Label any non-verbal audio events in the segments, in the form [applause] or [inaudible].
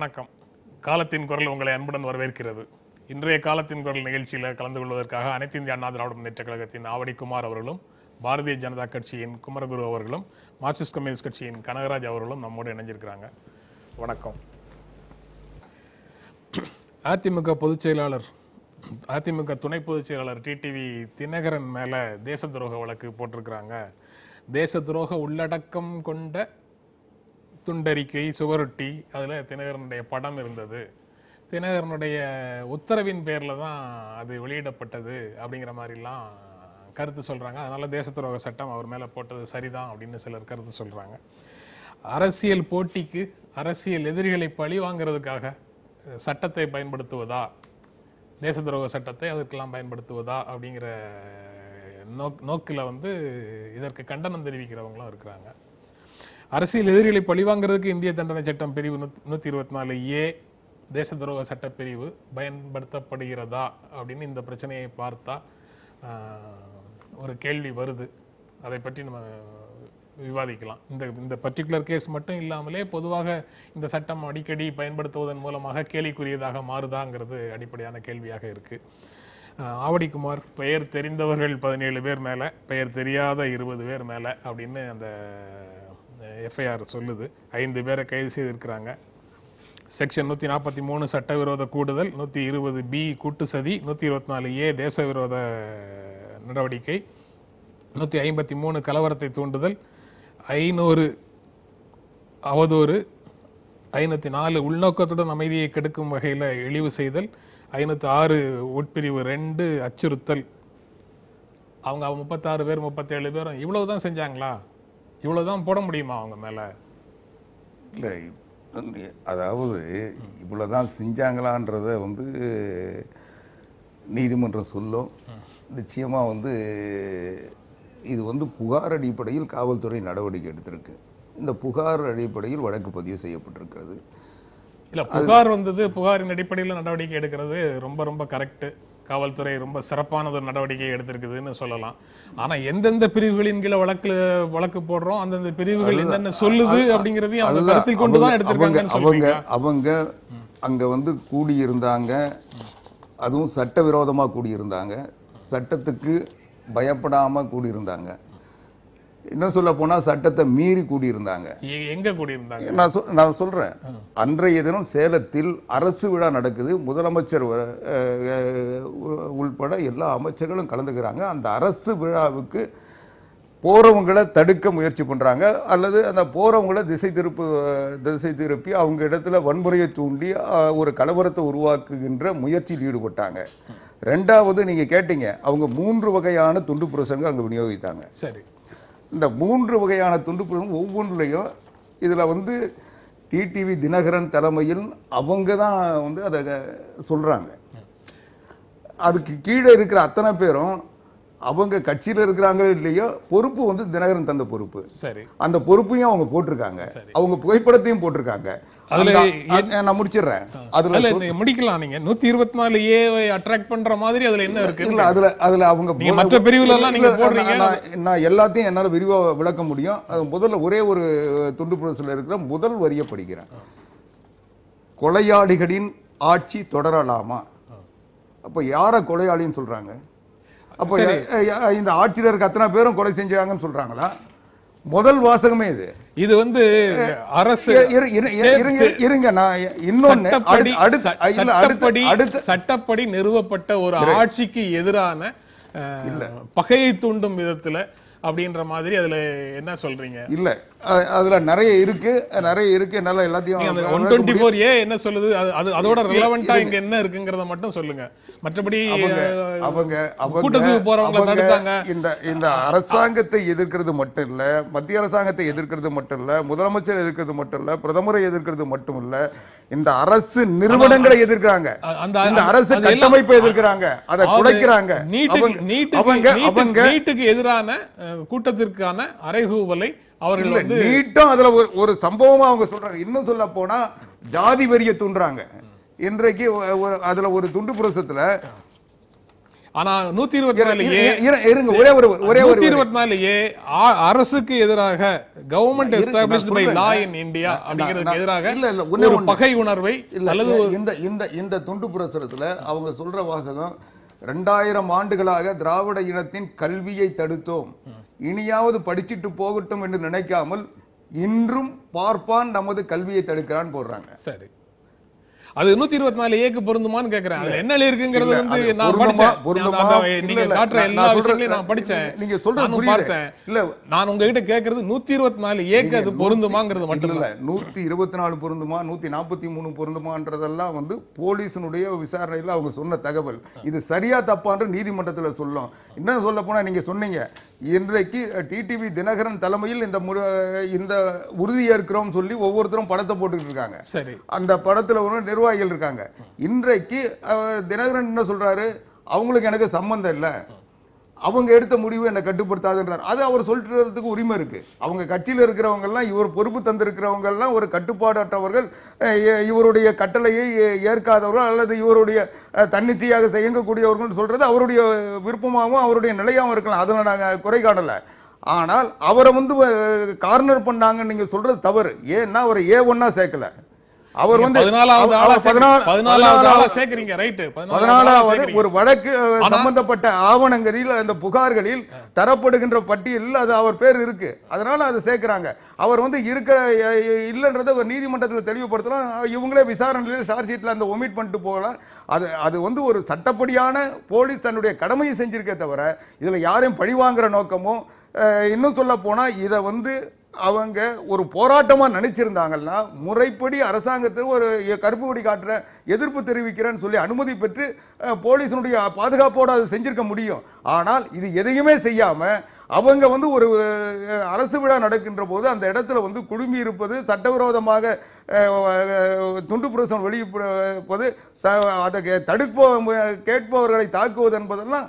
வணக்கம் காலத்தின் குரல் உங்களை அன்புடன் வரவேற்கிறது இன்றைய காலத்தின் குரல் நிகழ்ச்சியில் கலந்து கொள்வதற்காக அனைத்து இந்திய அண்ணா திராவிட முன்னேற்ற கழகத்தின் ஆவடிக்குமார் அவர்களும் பாரதிய ஜனதா கட்சியின் குமரகுரு அவர்களும் மார்க்சிஸ்ட் கம்யூனிஸ்ட் கட்சியின் கனகராஜ் அவர்களும் நம்மோடு இணைஞ்சிருக்கிறாங்க வணக்கம் அதிமுக பொதுச் செயலாளர் அதிமுக துணை பொதுச் செயலாளர் டிடிவி தினகரன் மேலே தேச துரோக வழக்கு போட்டிருக்கிறாங்க தேச துரோக உள்ளடக்கம் கொண்ட துண்டறிக்கை சுவரொட்டி அதில் தினகரனுடைய படம் இருந்தது தினகரனுடைய உத்தரவின் பேரில் தான் அது வெளியிடப்பட்டது அப்படிங்கிற மாதிரிலாம் கருத்து சொல்கிறாங்க அதனால் தேச துரோக சட்டம் அவர் மேலே போட்டது சரிதான் அப்படின்னு சிலர் கருத்து சொல்கிறாங்க அரசியல் போட்டிக்கு அரசியல் எதிரிகளை பழி வாங்கிறதுக்காக சட்டத்தை பயன்படுத்துவதா தேச துரோக சட்டத்தை அதற்கெல்லாம் பயன்படுத்துவதா அப்படிங்கிற நோக் நோக்கில் வந்து இதற்கு கண்டனம் தெரிவிக்கிறவங்களும் இருக்கிறாங்க அரசியல் எதிரிகளை பழிவாங்கிறதுக்கு இந்திய தண்டனை சட்டம் பிரிவு நூற்றி இருபத்தி நாலு ஏ தேச துரோக சட்டப்பிரிவு பயன்படுத்தப்படுகிறதா அப்படின்னு இந்த பிரச்சனையை பார்த்தா ஒரு கேள்வி வருது அதை பற்றி நம்ம விவாதிக்கலாம் இந்த இந்த பர்டிகுலர் கேஸ் மட்டும் இல்லாமலே பொதுவாக இந்த சட்டம் அடிக்கடி பயன்படுத்துவதன் மூலமாக கேலிக்குரியதாக மாறுதாங்கிறது அடிப்படையான கேள்வியாக இருக்குது ஆவடிக்குமார் பெயர் தெரிந்தவர்கள் பதினேழு பேர் மேலே பெயர் தெரியாத இருபது பேர் மேலே அப்படின்னு அந்த எஃப்ஐஆர் சொல்லுது ஐந்து பேரை கைது செய்திருக்கிறாங்க செக்ஷன் நூற்றி நாற்பத்தி மூணு சட்டவிரோத கூடுதல் நூற்றி இருபது பி கூட்டு சதி நூற்றி இருபத்தி நாலு ஏ தேச விரோத நடவடிக்கை நூற்றி ஐம்பத்தி மூணு கலவரத்தை தூண்டுதல் ஐநூறு அவதூறு ஐநூற்றி நாலு உள்நோக்கத்துடன் அமைதியை கெடுக்கும் வகையில் இழிவு செய்தல் ஐநூற்றி ஆறு உட்பிரிவு ரெண்டு அச்சுறுத்தல் அவங்க முப்பத்தாறு பேர் முப்பத்தேழு பேரும் இவ்வளவு தான் செஞ்சாங்களா இவ்வளவுதான் போட முடியுமா அவங்க மேலே இல்லை அதாவது இவ்வளவுதான் செஞ்சாங்களான்றத வந்து நீதிமன்றம் சொல்லும் நிச்சயமாக வந்து இது வந்து புகார் அடிப்படையில் காவல்துறை நடவடிக்கை எடுத்திருக்கு இந்த புகார் அடிப்படையில் வழக்கு பதிவு செய்யப்பட்டிருக்கிறது இல்லை புகார் வந்தது புகாரின் அடிப்படையில் நடவடிக்கை எடுக்கிறது ரொம்ப ரொம்ப கரெக்டு காவல்துறை ரொம்ப சிறப்பான ஒரு நடவடிக்கை எடுத்திருக்குதுன்னு சொல்லலாம் ஆனா எந்தெந்த பிரிவுகளின் கீழே வழக்கு வழக்கு போடுறோம் அந்தந்த பிரிவுகள் என்னென்ன சொல்லுது அப்படிங்கறதையும் அந்த கருத்தில் கொண்டு தான் எடுத்திருக்காங்க அவங்க அவங்க அங்க வந்து கூடியிருந்தாங்க அதுவும் சட்டவிரோதமா கூடியிருந்தாங்க சட்டத்துக்கு பயப்படாம கூடியிருந்தாங்க இன்னும் சொல்ல போனால் சட்டத்தை மீறி கூடியிருந்தாங்க எங்கே கூடியிருந்தாங்க நான் சொல் நான் அன்றைய தினம் சேலத்தில் அரசு விழா நடக்குது முதலமைச்சர் உள்பட எல்லா அமைச்சர்களும் கலந்துக்கிறாங்க அந்த அரசு விழாவுக்கு போறவங்களை தடுக்க முயற்சி பண்றாங்க அல்லது அந்த போறவங்களை திசை திருப்பு திசை திருப்பி அவங்க இடத்துல வன்முறையை தூண்டி ஒரு கலவரத்தை உருவாக்குகின்ற முயற்சியில் ஈடுபட்டாங்க ரெண்டாவது நீங்க கேட்டீங்க அவங்க மூன்று வகையான துண்டு பிரசங்க அங்கே விநியோகித்தாங்க சரி இந்த மூன்று வகையான துண்டுப்பிரிவும் ஒவ்வொன்றுலேயும் இதில் வந்து டிடிவி தினகரன் தலைமையில் அவங்க தான் வந்து அதை சொல்கிறாங்க அதுக்கு கீழே இருக்கிற அத்தனை பேரும் அவங்க கட்சியில் இருக்கிறாங்களோ இல்லையோ பொறுப்பு வந்து தினகரன் தந்த பொறுப்பு சரி அந்த பொறுப்பையும் அவங்க போட்டிருக்காங்க அவங்க புகைப்படத்தையும் போட்டிருக்காங்க நான் முடிச்சிடுறேன் அதுல முடிக்கலாம் நீங்க நூத்தி இருபத்தி நாலு ஏவை அட்ராக்ட் பண்ற மாதிரி அதுல என்ன இருக்கு இல்ல அதுல அதுல அவங்க மற்ற பிரிவுல எல்லாம் நீங்க போடுறீங்க நான் எல்லாத்தையும் என்னால விரிவா விளக்க முடியும் அது முதல்ல ஒரே ஒரு துண்டு பிரசுல இருக்கிற முதல் வரிய படிக்கிறேன் கொலையாளிகளின் ஆட்சி தொடரலாமா அப்போ யாரை கொலையாளின்னு சொல்கிறாங்க அப்போ இந்த ஆட்சியருக்கு அத்தனை பேரும் கொலை செஞ்சாங்கன்னு சொல்றாங்களா முதல் வாசகமே இது இது வந்து அரசு இருங்க நான் இன்னொன்னு அடுத்த சட்டப்படி நிறுவப்பட்ட ஒரு ஆட்சிக்கு எதிரான பகையை தூண்டும் விதத்துல அப்படின்ற மாதிரி அதுல என்ன சொல்றீங்க இல்ல அதுல நிறைய இருக்கு நிறைய இருக்கு என்னால எல்லாத்தையும் ஒன் டுவெண்ட்டி ஃபோர் ஏ என்ன சொல்லுது அது அதோட ரிலவெண்டா இங்க என்ன இருக்குங்கிறத மட்டும் சொல்லுங்க மற்றபடி அவங்க அவங்க இந்த இந்த அரசாங்கத்தை எதிர்க்கிறது மட்டும் இல்ல மத்திய அரசாங்கத்தை எதிர்க்கிறது மட்டும் இல்ல முதலமைச்சர் எதிர்க்கிறது மட்டும் இல்ல பிரதமரை எதிர்க்கிறது மட்டும் இல்ல இந்த அரசு நிறுவனங்களை எதிர்க்கிறாங்க இந்த அரசு கட்டமைப்பை எதிர்க்கிறாங்க அதை குடைக்கிறாங்க அவங்க அவங்க நீட்டுக்கு எதிரான கூட்டத்திற்கான அறைகூவலை அவர்கள் வந்து நீட்டம் அதில் ஒரு ஒரு அவங்க சொல்கிறாங்க இன்னும் சொல்ல போனா ஜாதி வரியை தூண்டுறாங்க இன்றைக்கு அதுல ஒரு துண்டு புரசத்தில் ஆனா நூத்தி இருபத்தி நாலுலயே ஒரே ஒரு ஒரே ஒரு இருபத்தி நாலுலயே அரசுக்கு எதிராக government established by law in India அப்படிங்கிறதுக்கு எதிராக இல்ல இல்ல பகை உணர்வை இல்ல அல்லது இந்த இந்த இந்த துண்டு பிரசுரத்துல அவங்க சொல்ற வாசகம் ரெண்டாயிரம் ஆண்டுகளாக திராவிட இனத்தின் கல்வியை தடுத்தோம் இனியாவது படிச்சுட்டு போகட்டும் என்று நினைக்காமல் இன்றும் பார்ப்பான் நமது கல்வியை தடுக்கிறான் போடுறாங்க சரி அது நூத்தி இருபத்தி நாலு ஏக்கு பொருந்துமான்னு கேக்குறேன் அதுல என்ன இருக்குங்கிறது வந்து நீங்க எல்லா விஷயங்களையும் நான் படிச்சேன் நீங்க சொல்றது பார்த்தேன் இல்ல நான் உங்ககிட்ட கேக்குறது நூத்தி இருபத்தி நாலு ஏக்கு அது பொருந்துமாங்கிறது மட்டும் இல்ல நூத்தி இருபத்தி நாலு பொருந்துமா நூத்தி நாற்பத்தி மூணு பொருந்துமான்றதெல்லாம் வந்து போலீஸினுடைய விசாரணையில அவங்க சொன்ன தகவல் இது சரியா தப்பான்ற நீதிமன்றத்துல சொல்லும் என்ன சொல்ல போனா நீங்க சொன்னீங்க இன்றைக்கு டிடிவி தினகரன் தலைமையில் இந்த இந்த உறுதியேற்கிறோம் சொல்லி ஒவ்வொருத்தரும் படத்தை போட்டுக்கிட்டு இருக்காங்க சரி அந்த படத்தில் ஒரு நிர்வாகிகள் இருக்காங்க இன்றைக்கு தினகரன் என்ன சொல்கிறாரு அவங்களுக்கு எனக்கு சம்மந்தம் இல்லை அவங்க எடுத்த முடிவு என்னை கட்டுப்படுத்தாதுன்றார் அது அவர் சொல்றதுக்கு உரிமை இருக்குது அவங்க கட்சியில் இருக்கிறவங்கெல்லாம் இவர் பொறுப்பு தந்திருக்கிறவங்கெல்லாம் ஒரு கட்டுப்பாடற்றவர்கள் இவருடைய கட்டளையை ஏற்காதவர்கள் அல்லது இவருடைய தன்னிச்சையாக செய்யக்கூடியவர்கள் சொல்கிறது அவருடைய விருப்பமாகவும் அவருடைய நிலையாகவும் இருக்கலாம் அதில் நாங்கள் குறை காணலை ஆனால் அவரை வந்து கார்னர் பண்ணாங்கன்னு நீங்கள் சொல்கிறது தவறு ஏன்னா அவரை ஏ ஒன்னா சேர்க்கலை அவர் வந்து பதினாலாவது ஒரு வழக்கு சம்பந்தப்பட்ட ஆவணங்களில் அந்த புகார்களில் தரப்படுகின்ற பட்டியலில் அது அவர் பேர் இருக்கு அதனால அதை சேர்க்கிறாங்க அவர் வந்து இருக்கிற இல்லைன்றதை ஒரு நீதிமன்றத்தில் தெளிவுபடுத்தலாம் இவங்களே விசாரணையில் சார்ஜ் ஷீட்டில் அந்த ஒமிட் பண்ணிட்டு போகலாம் அது அது வந்து ஒரு சட்டப்படியான போலீஸ் தன்னுடைய கடமையை செஞ்சிருக்கே தவிர இதில் யாரையும் பழிவாங்குற நோக்கமும் இன்னும் சொல்ல போனால் இதை வந்து அவங்க ஒரு போராட்டமாக நினச்சிருந்தாங்கன்னா முறைப்படி அரசாங்கத்தில் ஒரு கருப்பு வடி காட்டுறேன் எதிர்ப்பு தெரிவிக்கிறேன்னு சொல்லி அனுமதி பெற்று போலீஸினுடைய பாதுகாப்போடு அது செஞ்சுருக்க முடியும் ஆனால் இது எதையுமே செய்யாமல் அவங்க வந்து ஒரு அரசு விழா நடக்கின்ற போது அந்த இடத்துல வந்து குழுமி இருப்பது சட்டவிரோதமாக துண்டு பிரசுரம் வெளியிடுவது அதை தடுப்போ கேட்பவர்களை தாக்குவது என்பதெல்லாம்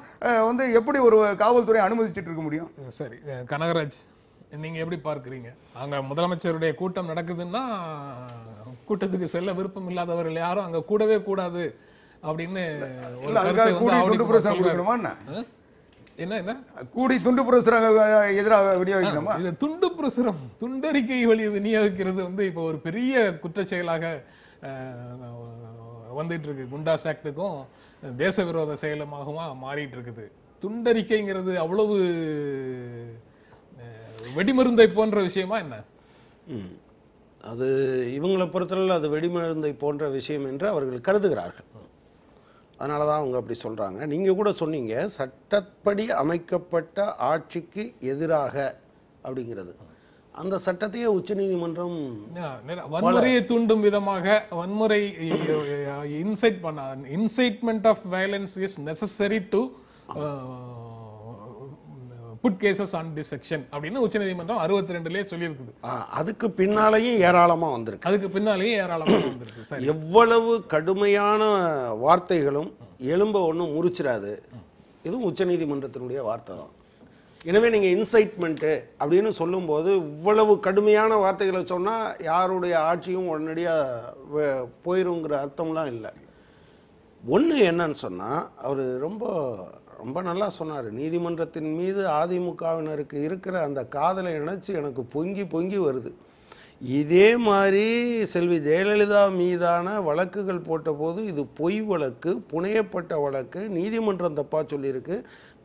வந்து எப்படி ஒரு காவல்துறை அனுமதிச்சுட்டு இருக்க முடியும் சரி கனகராஜ் நீங்க எப்படி பார்க்குறீங்க அங்க முதலமைச்சருடைய கூட்டம் நடக்குதுன்னா கூட்டத்துக்கு செல்ல விருப்பம் இல்லாதவர்கள் யாரும் அங்க கூடவே கூடாது அப்படின்னு என்ன என்ன கூடி துண்டு எதிராக விநியோகிக்கணுமா இது துண்டு துண்டறிக்கை வழி விநியோகிக்கிறது வந்து இப்போ ஒரு பெரிய குற்ற செயலாக வந்துட்டு இருக்கு குண்டா சாக்டுக்கும் தேச விரோத செயலமாகவும் மாறிட்டு இருக்குது துண்டறிக்கைங்கிறது அவ்வளவு வெடிமருந்தை போன்ற விஷயமா என்ன அது இவங்களை பொறுத்தளவில் அது வெடிமருந்தை போன்ற விஷயம் என்று அவர்கள் கருதுகிறார்கள் அதனால தான் அவங்க அப்படி சொல்கிறாங்க நீங்கள் கூட சொன்னீங்க சட்டப்படி அமைக்கப்பட்ட ஆட்சிக்கு எதிராக அப்படிங்கிறது அந்த சட்டத்தையே உச்சநீதிமன்றம் வன்முறையை தூண்டும் விதமாக வன்முறை இன்சைட் பண்ண incitement of violence is necessary to put cases on the section அப்படின்னு உச்சநீதிமன்றம் அறுபத்தி ரெண்டுலேயே சொல்லியிருக்குது அதுக்கு பின்னாலேயும் ஏராளமாக வந்திருக்கு அதுக்கு பின்னாலேயும் ஏராளமாக வந்திருக்கு எவ்வளவு கடுமையான வார்த்தைகளும் எலும்ப ஒன்றும் முறிச்சிடாது இதுவும் உச்சநீதிமன்றத்தினுடைய வார்த்தை தான் எனவே நீங்கள் இன்சைட்மெண்ட்டு அப்படின்னு சொல்லும்போது இவ்வளவு கடுமையான வார்த்தைகளை சொன்னால் யாருடைய ஆட்சியும் உடனடியாக போயிருங்கிற அர்த்தம்லாம் இல்லை ஒன்று என்னன்னு சொன்னால் அவர் ரொம்ப ரொம்ப நல்லா சொன்னார் நீதிமன்றத்தின் மீது அதிமுகவினருக்கு இருக்கிற அந்த காதலை நினச்சி எனக்கு பொங்கி பொங்கி வருது இதே மாதிரி செல்வி ஜெயலலிதா மீதான வழக்குகள் போட்டபோது இது பொய் வழக்கு புனையப்பட்ட வழக்கு நீதிமன்றம் தப்பாக சொல்லியிருக்கு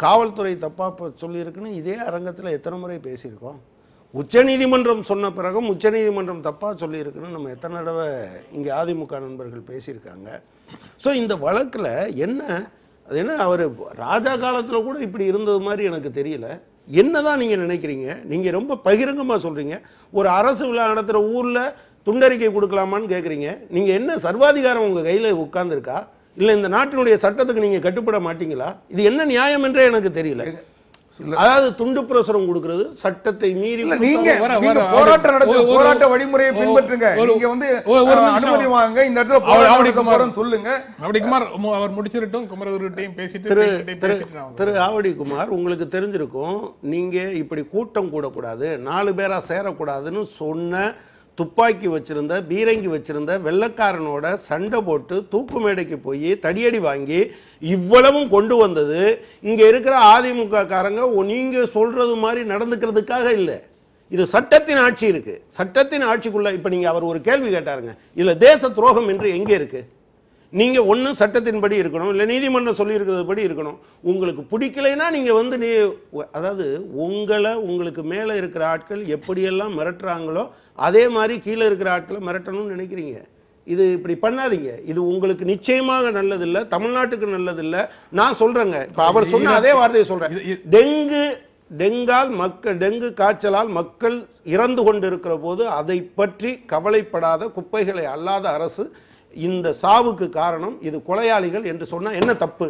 காவல்துறை தப்பாக சொல்லியிருக்குன்னு இதே அரங்கத்தில் எத்தனை முறை பேசியிருக்கோம் உச்சநீதிமன்றம் சொன்ன பிறகும் உச்சநீதிமன்றம் தப்பாக சொல்லியிருக்குன்னு நம்ம எத்தனை தடவை இங்கே அதிமுக நண்பர்கள் பேசியிருக்காங்க ஸோ இந்த வழக்கில் என்ன அது என்ன அவர் ராஜா காலத்தில் கூட இப்படி இருந்தது மாதிரி எனக்கு தெரியல என்ன தான் நீங்கள் நினைக்கிறீங்க நீங்கள் ரொம்ப பகிரங்கமாக சொல்கிறீங்க ஒரு அரசு விழா நடத்துகிற ஊரில் துண்டறிக்கை கொடுக்கலாமான்னு கேட்குறீங்க நீங்கள் என்ன சர்வாதிகாரம் உங்கள் கையில் உட்காந்துருக்கா இல்லை இந்த நாட்டினுடைய சட்டத்துக்கு நீங்கள் கட்டுப்பட மாட்டீங்களா இது என்ன நியாயம் என்றே எனக்கு தெரியல அதாவது துண்டு பிரசுரம் கொடுக்கிறது சட்டத்தை மீறி நீங்க நீங்க போராட்டம் நடத்த போராட்ட வழிமுறையை பின்பற்றுங்க நீங்க வந்து அனுமதி வாங்க இந்த இடத்துல போராட்டம் நடத்த போறோம் சொல்லுங்க ஆவடி குமார் அவர் முடிச்சிருட்டும் குமரகுருட்டையும் பேசிட்டு திரு ஆவடி குமார் உங்களுக்கு தெரிஞ்சிருக்கும் நீங்க இப்படி கூட்டம் கூடக்கூடாது நாலு பேரா சேரக்கூடாதுன்னு சொன்ன துப்பாக்கி வச்சுருந்த பீரங்கி வச்சுருந்த வெள்ளக்காரனோட சண்டை போட்டு தூக்கு மேடைக்கு போய் தடியடி வாங்கி இவ்வளவும் கொண்டு வந்தது இங்கே இருக்கிற அதிமுக காரங்க நீங்கள் சொல்கிறது மாதிரி நடந்துக்கிறதுக்காக இல்லை இது சட்டத்தின் ஆட்சி இருக்குது சட்டத்தின் ஆட்சிக்குள்ளே இப்போ நீங்கள் அவர் ஒரு கேள்வி கேட்டாருங்க இதில் தேச துரோகம் என்று எங்கே இருக்குது நீங்கள் ஒன்று சட்டத்தின்படி இருக்கணும் இல்லை நீதிமன்றம் சொல்லியிருக்கிறது படி இருக்கணும் உங்களுக்கு பிடிக்கலைன்னா நீங்கள் வந்து நீ அதாவது உங்களை உங்களுக்கு மேலே இருக்கிற ஆட்கள் எப்படியெல்லாம் மிரட்டுறாங்களோ அதே மாதிரி கீழே இருக்கிற ஆட்களை மிரட்டணும்னு நினைக்கிறீங்க இது இப்படி பண்ணாதீங்க இது உங்களுக்கு நிச்சயமாக நல்லதில்லை தமிழ்நாட்டுக்கு நல்லதில்லை நான் சொல்கிறேங்க இப்போ அவர் சொன்ன அதே வார்த்தையை சொல்கிறேன் டெங்கு டெங்கால் மக்கள் டெங்கு காய்ச்சலால் மக்கள் இறந்து கொண்டிருக்கிற போது அதை பற்றி கவலைப்படாத குப்பைகளை அல்லாத அரசு இந்த சாவுக்கு காரணம் இது கொலையாளிகள் என்று சொன்னால் என்ன தப்பு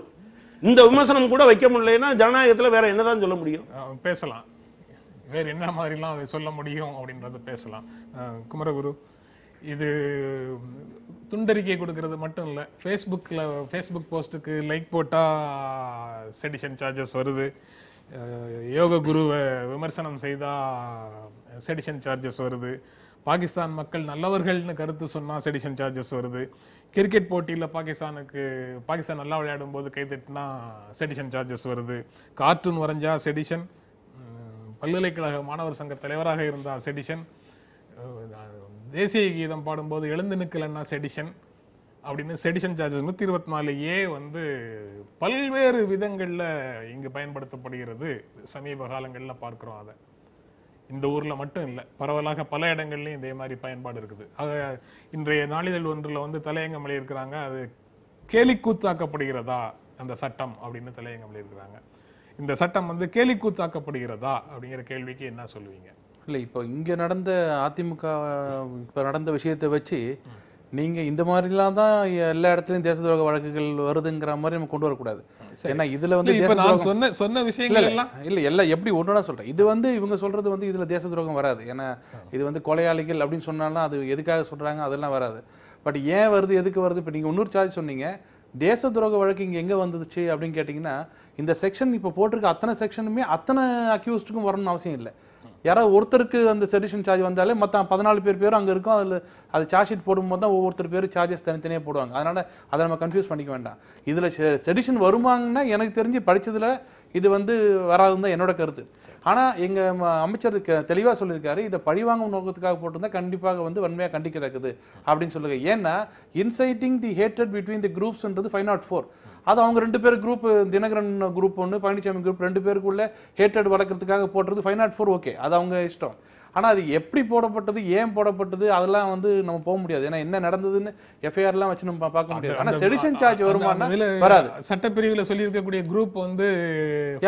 இந்த விமர்சனம் கூட வைக்க முடியலன்னா ஜனநாயகத்தில் வேற என்னதான் சொல்ல முடியும் பேசலாம் வேறு என்ன மாதிரிலாம் அதை சொல்ல முடியும் அப்படின்றத பேசலாம் குமரகுரு இது துண்டறிக்கை கொடுக்கறது மட்டும் இல்லை ஃபேஸ்புக்கில் ஃபேஸ்புக் போஸ்ட்டுக்கு லைக் போட்டால் செடிஷன் சார்ஜஸ் வருது யோக குருவை விமர்சனம் செய்தால் செடிஷன் சார்ஜஸ் வருது பாகிஸ்தான் மக்கள் நல்லவர்கள்னு கருத்து சொன்னால் செடிஷன் சார்ஜஸ் வருது கிரிக்கெட் போட்டியில் பாகிஸ்தானுக்கு பாகிஸ்தான் நல்லா விளையாடும் போது கைதட்டினா செடிஷன் சார்ஜஸ் வருது கார்ட்டூன் வரைஞ்சா செடிஷன் பல்கலைக்கழக மாணவர் சங்க தலைவராக இருந்தால் செடிஷன் தேசிய கீதம் பாடும்போது எழுந்து நிற்கலன்னா செடிஷன் அப்படின்னு செடிஷன் சார்ஜஸ் நூற்றி இருபத்தி நாலு ஏ வந்து பல்வேறு விதங்களில் இங்கு பயன்படுத்தப்படுகிறது சமீப காலங்களில் பார்க்குறோம் அதை இந்த ஊரில் மட்டும் இல்லை பரவலாக பல இடங்கள்லையும் இதே மாதிரி பயன்பாடு இருக்குது ஆக இன்றைய நாளிதழ் ஒன்றில் வந்து தலையங்கம் இருக்கிறாங்க அது கேலிக்கூத்தாக்கப்படுகிறதா அந்த சட்டம் அப்படின்னு தலையங்கம் இருக்கிறாங்க இந்த சட்டம் வந்து கேலிக்கூத்தாக்கப்படுகிறதா அப்படிங்கிற கேள்விக்கு என்ன சொல்லுவீங்க இல்லை இப்போ இங்கே நடந்த அதிமுக இப்போ நடந்த விஷயத்தை வச்சு நீங்கள் இந்த மாதிரிலாம் தான் எல்லா இடத்துலையும் தேச துரோக வழக்குகள் வருதுங்கிற மாதிரி நம்ம கொண்டு வரக்கூடாது ஏன்னா இதுல வந்து நான் சொன்ன சொன்ன விஷயங்கள் எல்லாம் இல்ல எல்லாம் எப்படி ஒன்றா சொல்றேன் இது வந்து இவங்க சொல்றது வந்து இதுல தேச துரோகம் வராது ஏன்னா இது வந்து கொலையாளிகள் அப்படின்னு சொன்னாலும் அது எதுக்காக சொல்றாங்க அதெல்லாம் வராது பட் ஏன் வருது எதுக்கு வருது இப்போ நீங்க இன்னொரு சார்ஜ் சொன்னீங்க தேச துரோக வழக்கு இங்க எங்க வந்துச்சு அப்படின்னு கேட்டிங்கன்னா இந்த செக்ஷன் இப்போ போட்டிருக்க அத்தனை செக்ஷனுமே அத்தனை அக்யூஸ்டுக்கும் வரணும்னு அவசியம் இல்லை யாராவது ஒருத்தருக்கு அந்த செடிஷன் சார்ஜ் வந்தாலே மற்ற பதினாலு பேர் பேரும் அங்கே இருக்கும் அதில் அது சார்ஜ் ஷீட் போடும்போது தான் ஒவ்வொருத்தர் பேர் சார்ஜஸ் தனித்தனியாக போடுவாங்க அதனால் அதை நம்ம கன்ஃபியூஸ் பண்ணிக்க வேண்டாம் இதில் செடிஷன் வருமாங்கன்னா எனக்கு தெரிஞ்சு படித்ததில் இது வந்து வராதுன்னு தான் என்னோட கருத்து ஆனால் எங்கள் அமைச்சர் தெளிவாக சொல்லியிருக்காரு இதை பழிவாங்கும் நோக்கத்துக்காக போட்டிருந்தா கண்டிப்பாக வந்து வன்மையாக கண்டிக்கிறக்குது அப்படின்னு சொல்லுங்க ஏன்னா இன்சைட்டிங் தி ஹேட்டட் பிட்வீன் தி குரூப்ஸ்ன்றது ஃபைவ் நாட் ஃபோர் அது அவங்க ரெண்டு பேர் குரூப் தினகரன் குரூப் ஒன்று பழனிசாமி குரூப் ரெண்டு பேருக்குள்ள ஹேட்டட் வளர்க்குறதுக்காக போடுறது ஃபைவ் நாட் ஃபோர் ஓகே அது அவங்க இஷ்டம் ஆனால் அது எப்படி போடப்பட்டது ஏன் போடப்பட்டது அதெல்லாம் வந்து நம்ம போக முடியாது ஏன்னா என்ன நடந்ததுன்னு எஃப்ஐஆர்லாம் வச்சு நம்ம பார்க்க முடியாது ஆனால் செடிஷன் சார்ஜ் வருமானா வராது சட்டப்பிரிவில் சொல்லியிருக்கக்கூடிய குரூப் வந்து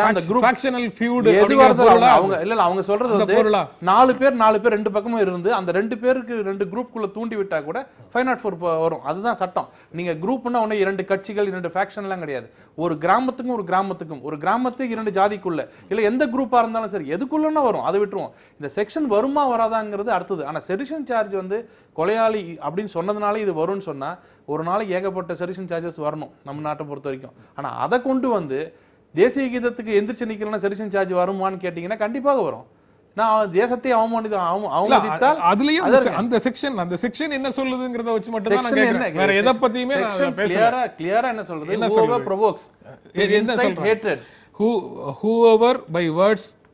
அந்த குரூப் ஃபேக்ஷனல் ஃபியூடு எதுவாக இருந்தாலும் அவங்க இல்லை அவங்க சொல்றது வந்து நாலு பேர் நாலு பேர் ரெண்டு பக்கமும் இருந்து அந்த ரெண்டு பேருக்கு ரெண்டு குரூப்புக்குள்ள தூண்டி விட்டா கூட ஃபைவ் நாட் ஃபோர் வரும் அதுதான் சட்டம் நீங்க குரூப்னா ஒன்று இரண்டு கட்சிகள் இரண்டு ஃபேக்ஷன்லாம் கிடையாது ஒரு கிராமத்துக்கும் ஒரு கிராமத்துக்கும் ஒரு கிராமத்துக்கு இரண்டு ஜாதிக்குள்ள இல்லை எந்த குரூப்பாக இருந்தாலும் சரி எதுக்குள்ளன்னா வரும் அதை விட்டுருவோம் இந்த செக்ஷன் வருமா வராதாங்கிறது அடுத்தது ஆனால் செடிஷன் சார்ஜ் வந்து கொலையாளி அப்படின்னு சொன்னதுனால இது வரும்னு சொன்னால் ஒரு நாளைக்கு ஏகப்பட்ட செடிஷன் சார்ஜஸ் வரணும் நம்ம நாட்டை பொறுத்த வரைக்கும் ஆனால் அதை கொண்டு வந்து தேசிய கீதத்துக்கு எந்திரிச்சு நிற்கிறோன்னா செடிஷன் சார்ஜ் வருமானு கேட்டிங்கன்னா கண்டிப்பாக வரும் தேசத்தை என்ன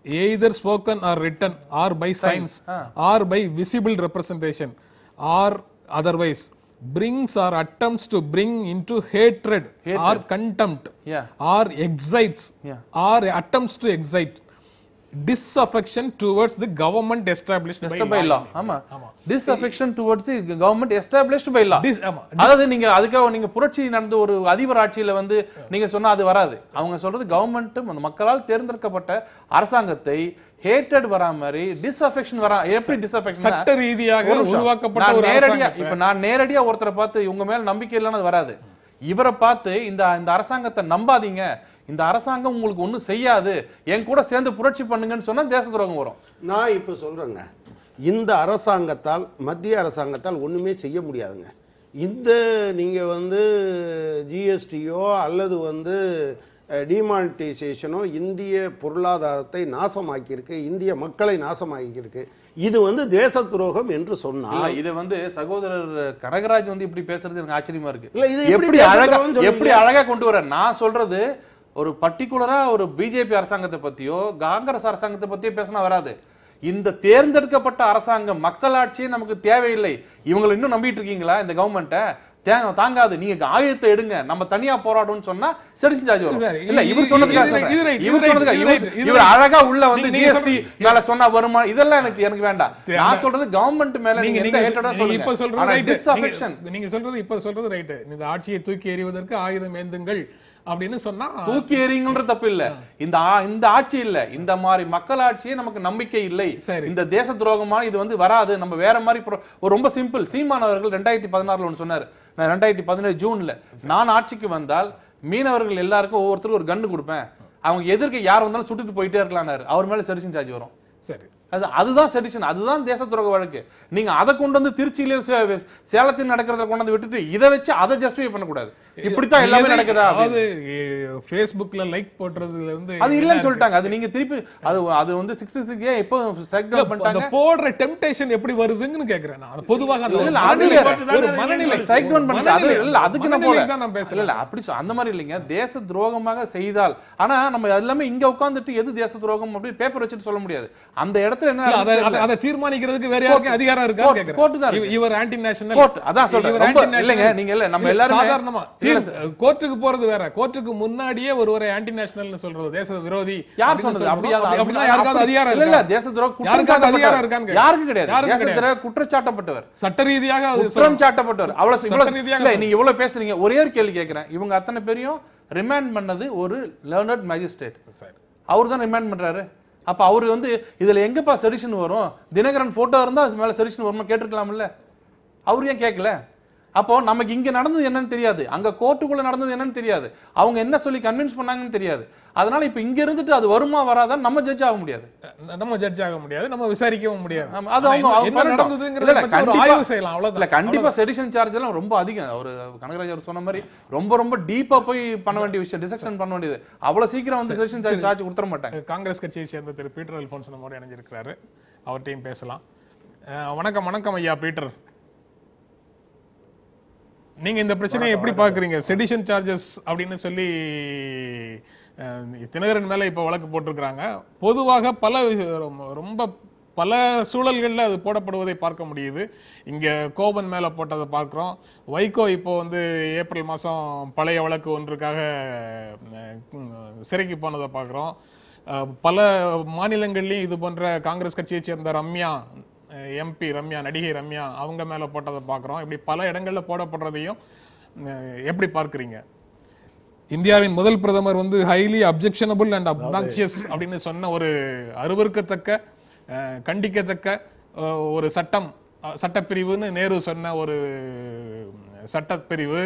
either spoken or written or by signs ah. or by visible representation or otherwise brings or attempts to bring into hatred, hatred. or contempt yeah. or excites yeah. or attempts to excite disaffection towards the government established by law ஆமா disaffection towards the government established by law அதாவது நீங்க அதுக்காக நீங்க புரட்சி நடந்த ஒரு அதிபர் ஆட்சியில வந்து நீங்க சொன்னா அது வராது அவங்க சொல்றது கவர்மெண்ட் மக்களால் தேர்ந்தெடுக்கப்பட்ட அரசாங்கத்தை ஹேட்டட் வரா மாதிரி டிஸ்அஃபெக்ஷன் வரா எப்படி டிஸ்அஃபெக்ஷன் சட்ட ரீதியாக உருவாக்கப்பட்ட ஒரு நேரடியா இப்ப நான் நேரடியா ஒருத்தரை பார்த்து இவங்க மேல நம்பிக்கை இல்லைன்னு அது வராது இவரை பார்த்து இந்த இந்த அரசாங்கத்தை நம்பாதீங்க இந்த அரசாங்கம் உங்களுக்கு ஒன்றும் செய்யாது என் கூட சேர்ந்து புரட்சி பண்ணுங்கன்னு சொன்னால் தேச துரோகம் வரும் நான் இப்போ சொல்கிறேங்க இந்த அரசாங்கத்தால் மத்திய அரசாங்கத்தால் ஒன்றுமே செய்ய முடியாதுங்க இந்த நீங்கள் வந்து ஜிஎஸ்டியோ அல்லது வந்து டிமானிட்டைசேஷனோ இந்திய பொருளாதாரத்தை நாசமாக்கியிருக்கு இந்திய மக்களை நாசமாக்கியிருக்கு இது வந்து தேச துரோகம் என்று சொன்னா இது வந்து சகோதரர் கனகராஜ் வந்து இப்படி பேசுறது எனக்கு ஆச்சரியமா இருக்கு இல்ல இது எப்படி அழகா எப்படி அழகா கொண்டு வர நான் சொல்றது ஒரு பர்டிகுலரா ஒரு பிஜேபி அரசாங்கத்தை பத்தியோ காங்கிரஸ் அரசாங்கத்தை பத்தியோ பேசினா வராது இந்த தேர்ந்தெடுக்கப்பட்ட அரசாங்கம் மக்களாட்சியே நமக்கு தேவையில்லை இவங்களை இன்னும் நம்பிட்டு இருக்கீங்களா இந்த கவர்மெண்ட்டை தாங்காது நீங்க ஆயுதத்தை எடுங்க நம்ம தனியா போராடணும்னு சொன்னா செடிஷன் சார்ஜ் வரும் இல்ல இவர் சொன்னதுக்காக இவர் சொன்னதுக்காக இவர் அழகா உள்ள வந்து ஜிஎஸ்டி மேல சொன்னா வருமா இதெல்லாம் எனக்கு எனக்கு வேண்டாம் நான் சொல்றது கவர்மெண்ட் மேல நீங்க நீங்க இப்ப சொல்றது டிஸ்அஃபெக்ஷன் நீங்க சொல்றது இப்ப சொல்றது ரைட் இந்த ஆட்சியை தூக்கி எறிவதற்கு ஆயுதம் ஏந்துங்கள் அப்படின்னு சொன்னா தூக்கி எறிங்கன்ற தப்பு இல்ல இந்த இந்த ஆட்சி இல்ல இந்த மாதிரி மக்கள் ஆட்சியே நமக்கு நம்பிக்கை இல்லை இந்த தேச துரோகமா இது வந்து வராது நம்ம வேற மாதிரி ரொம்ப சிம்பிள் சீமானவர்கள் ரெண்டாயிரத்தி பதினாறுல ஒன்னு சொன்னாரு ரெண்டாயிரத்தி பதினேழு ஜூனில் நான் ஆட்சிக்கு வந்தால் மீனவர்கள் எல்லாருக்கும் ஒவ்வொருத்தருக்கும் ஒரு கன்று கொடுப்பேன் அவங்க எதிர்க்க யார் வந்தாலும் சுட்டுட்டு போயிட்டே இருக்கலாம் அவர் மேலே சரிசின் சார்ஜ் வரும் சரி அது அதுதான் செடிஷன் அதுதான் தேச துரோக வழக்கு நீங்க அதை கொண்டு வந்து திருச்சியில சேலத்தில் நடக்கிறத கொண்டு வந்து விட்டுட்டு இதை வச்சு அதை ஜஸ்டிஃபை பண்ணக்கூடாது எல்லாமே நடக்குதா அது லைக் போடுறதுல இருந்து அது சொல்லிட்டாங்க அது நீங்க திருப்பி அது அது வந்து சிக்ஸ்டி சிக்ஸ் ஏன் இப்போ பண்ணிட்டாங்க போடுற டெம்டேஷன் எப்படி வருதுன்னு பொதுவாக ஒரு மனநிலை அது அதுக்கு போல பேசல அப்படி அந்த மாதிரி இல்லைங்க தேச துரோகமாக செய்தால் ஆனா நம்ம எல்லாமே இங்க உட்கார்ந்துட்டு எது தேச துரோகம் அப்படி பேப்பர் வச்சுட்டு சொல்ல முடியாது அந்த இடத்துல டாக்டர் என்ன அதை தீர்மானிக்கிறதுக்கு வேற யாருக்கும் அதிகாரம் இருக்கா கோர்ட் தான் இவர் ஆன்டி நேஷனல் கோர்ட் அதான் சொல்றேன் இல்லங்க நீங்க இல்ல நம்ம எல்லாரும் சாதாரணமா கோர்ட்டுக்கு போறது வேற கோர்ட்டுக்கு முன்னாடியே ஒருவரை ஆன்டி நேஷனல்னு சொல்றது தேச விரோதி யார் யாருக்காவது அதிகாரம் இல்ல இல்ல தேச யாருக்காவது அதிகாரம் இருக்கான்னு யாருக்கு கிடையாது தேச துரோக குற்றச்சாட்டப்பட்டவர் சட்ட ரீதியாக குற்றம் சாட்டப்பட்டவர் அவ்வளவு சட்ட ரீதியாக நீங்க இவ்வளவு பேசுறீங்க ஒரே ஒரு கேள்வி கேக்குறேன் இவங்க அத்தனை பேரையும் ரிமாண்ட் பண்ணது ஒரு லேர்னட் மேஜிஸ்ட்ரேட் அவர் தான் ரிமாண்ட் பண்றாரு அப்போ அவர் வந்து இதில் எங்கேப்பா செடிஷன் வரும் தினகரன் ஃபோட்டோ இருந்தால் அது மேலே செடிஷன் வரும்னு கேட்டிருக்கலாம்ல அவர் ஏன் கேட்கல அப்போ நமக்கு இங்க நடந்தது என்னன்னு தெரியாது அங்க கோர்ட்டுக்குள்ள நடந்தது என்னன்னு தெரியாது அவங்க என்ன சொல்லி கன்வின்ஸ் பண்ணாங்கன்னு தெரியாது அதனால இப்ப இங்க இருந்துட்டு அது வருமா வராதான்னு நம்ம ஜட்ஜ் ஆக முடியாது நம்ம ஜட்ஜ் ஆக முடியாது நம்ம விசாரிக்கவும் முடியாது அது அவங்க ஆய்வு செய்யலாம் அவ்வளவு இல்ல கண்டிப்பா செடிஷன் சார்ஜ் எல்லாம் ரொம்ப அதிகம் அவர் கனகராஜ் அவர் சொன்ன மாதிரி ரொம்ப ரொம்ப டீப்பா போய் பண்ண வேண்டிய விஷயம் டிசக்ஷன் பண்ண வேண்டியது அவ்வளவு சீக்கிரம் வந்து செடிஷன் சார்ஜ் சார்ஜ் கொடுத்துட மாட்டாங்க காங்கிரஸ் கட்சியை சேர்ந்த திரு பீட்டர் அல்போன்ஸ் மாதிரி இணைஞ்சிருக்கிறாரு அவர்கிட்டையும் பேசலாம் வணக்கம் வணக்கம் ஐயா பீட்டர் நீங்க இந்த பிரச்சனையை எப்படி பாக்குறீங்க செடிஷன் சார்ஜஸ் அப்படின்னு சொல்லி தினகரன் மேல இப்ப வழக்கு போட்டிருக்கிறாங்க பொதுவாக பல ரொம்ப பல சூழல்களில் அது போடப்படுவதை பார்க்க முடியுது இங்கே கோபன் மேலே போட்டதை பார்க்குறோம் வைகோ இப்போ வந்து ஏப்ரல் மாதம் பழைய வழக்கு ஒன்றுக்காக சிறைக்கு போனதை பார்க்குறோம் பல மாநிலங்கள்லையும் இது போன்ற காங்கிரஸ் கட்சியைச் சேர்ந்த ரம்யா எம்பி ரம்யா நடிகை ரம்யா அவங்க மேலே போட்டதை பார்க்குறோம் இப்படி பல இடங்களில் போடப்படுறதையும் எப்படி பார்க்குறீங்க இந்தியாவின் முதல் பிரதமர் வந்து ஹைலி அப்ஜெக்ஷனபிள் அண்ட் அப்டாக்சியஸ் அப்படின்னு சொன்ன ஒரு அருவறுக்கத்தக்க கண்டிக்கத்தக்க ஒரு சட்டம் சட்டப்பிரிவுன்னு நேரு சொன்ன ஒரு சட்டப்பிரிவு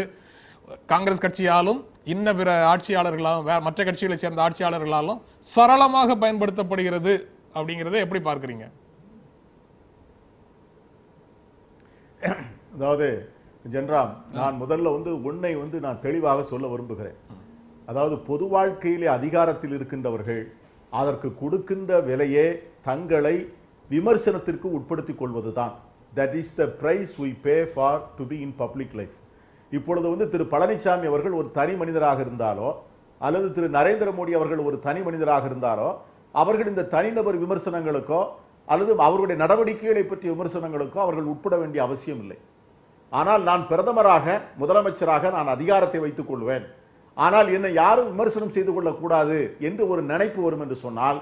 காங்கிரஸ் கட்சியாலும் இன்ன பிற ஆட்சியாளர்களாலும் வேற மற்ற கட்சிகளை சேர்ந்த ஆட்சியாளர்களாலும் சரளமாக பயன்படுத்தப்படுகிறது அப்படிங்கிறத எப்படி பார்க்குறீங்க அதாவது ஜென்ராம் நான் முதல்ல வந்து உன்னை வந்து நான் தெளிவாக சொல்ல விரும்புகிறேன் அதாவது பொது வாழ்க்கையிலே அதிகாரத்தில் இருக்கின்றவர்கள் அதற்கு கொடுக்கின்ற விலையே தங்களை விமர்சனத்திற்கு உட்படுத்திக் கொள்வது தான் that is the price we pay for to be in public life இப்பொழுது வந்து திரு பழனிசாமி அவர்கள் ஒரு தனி மனிதராக இருந்தாலோ அல்லது திரு நரேந்திர மோடி அவர்கள் ஒரு தனி மனிதராக இருந்தாலோ அவர்கள் இந்த தனிநபர் விமர்சனங்களுக்கோ அல்லது அவருடைய நடவடிக்கைகளை பற்றிய விமர்சனங்களுக்கோ அவர்கள் உட்பட வேண்டிய அவசியம் இல்லை ஆனால் நான் பிரதமராக முதலமைச்சராக நான் அதிகாரத்தை வைத்துக் கொள்வேன் ஆனால் என்னை யாரும் விமர்சனம் செய்து கொள்ளக்கூடாது என்று ஒரு நினைப்பு வரும் என்று சொன்னால்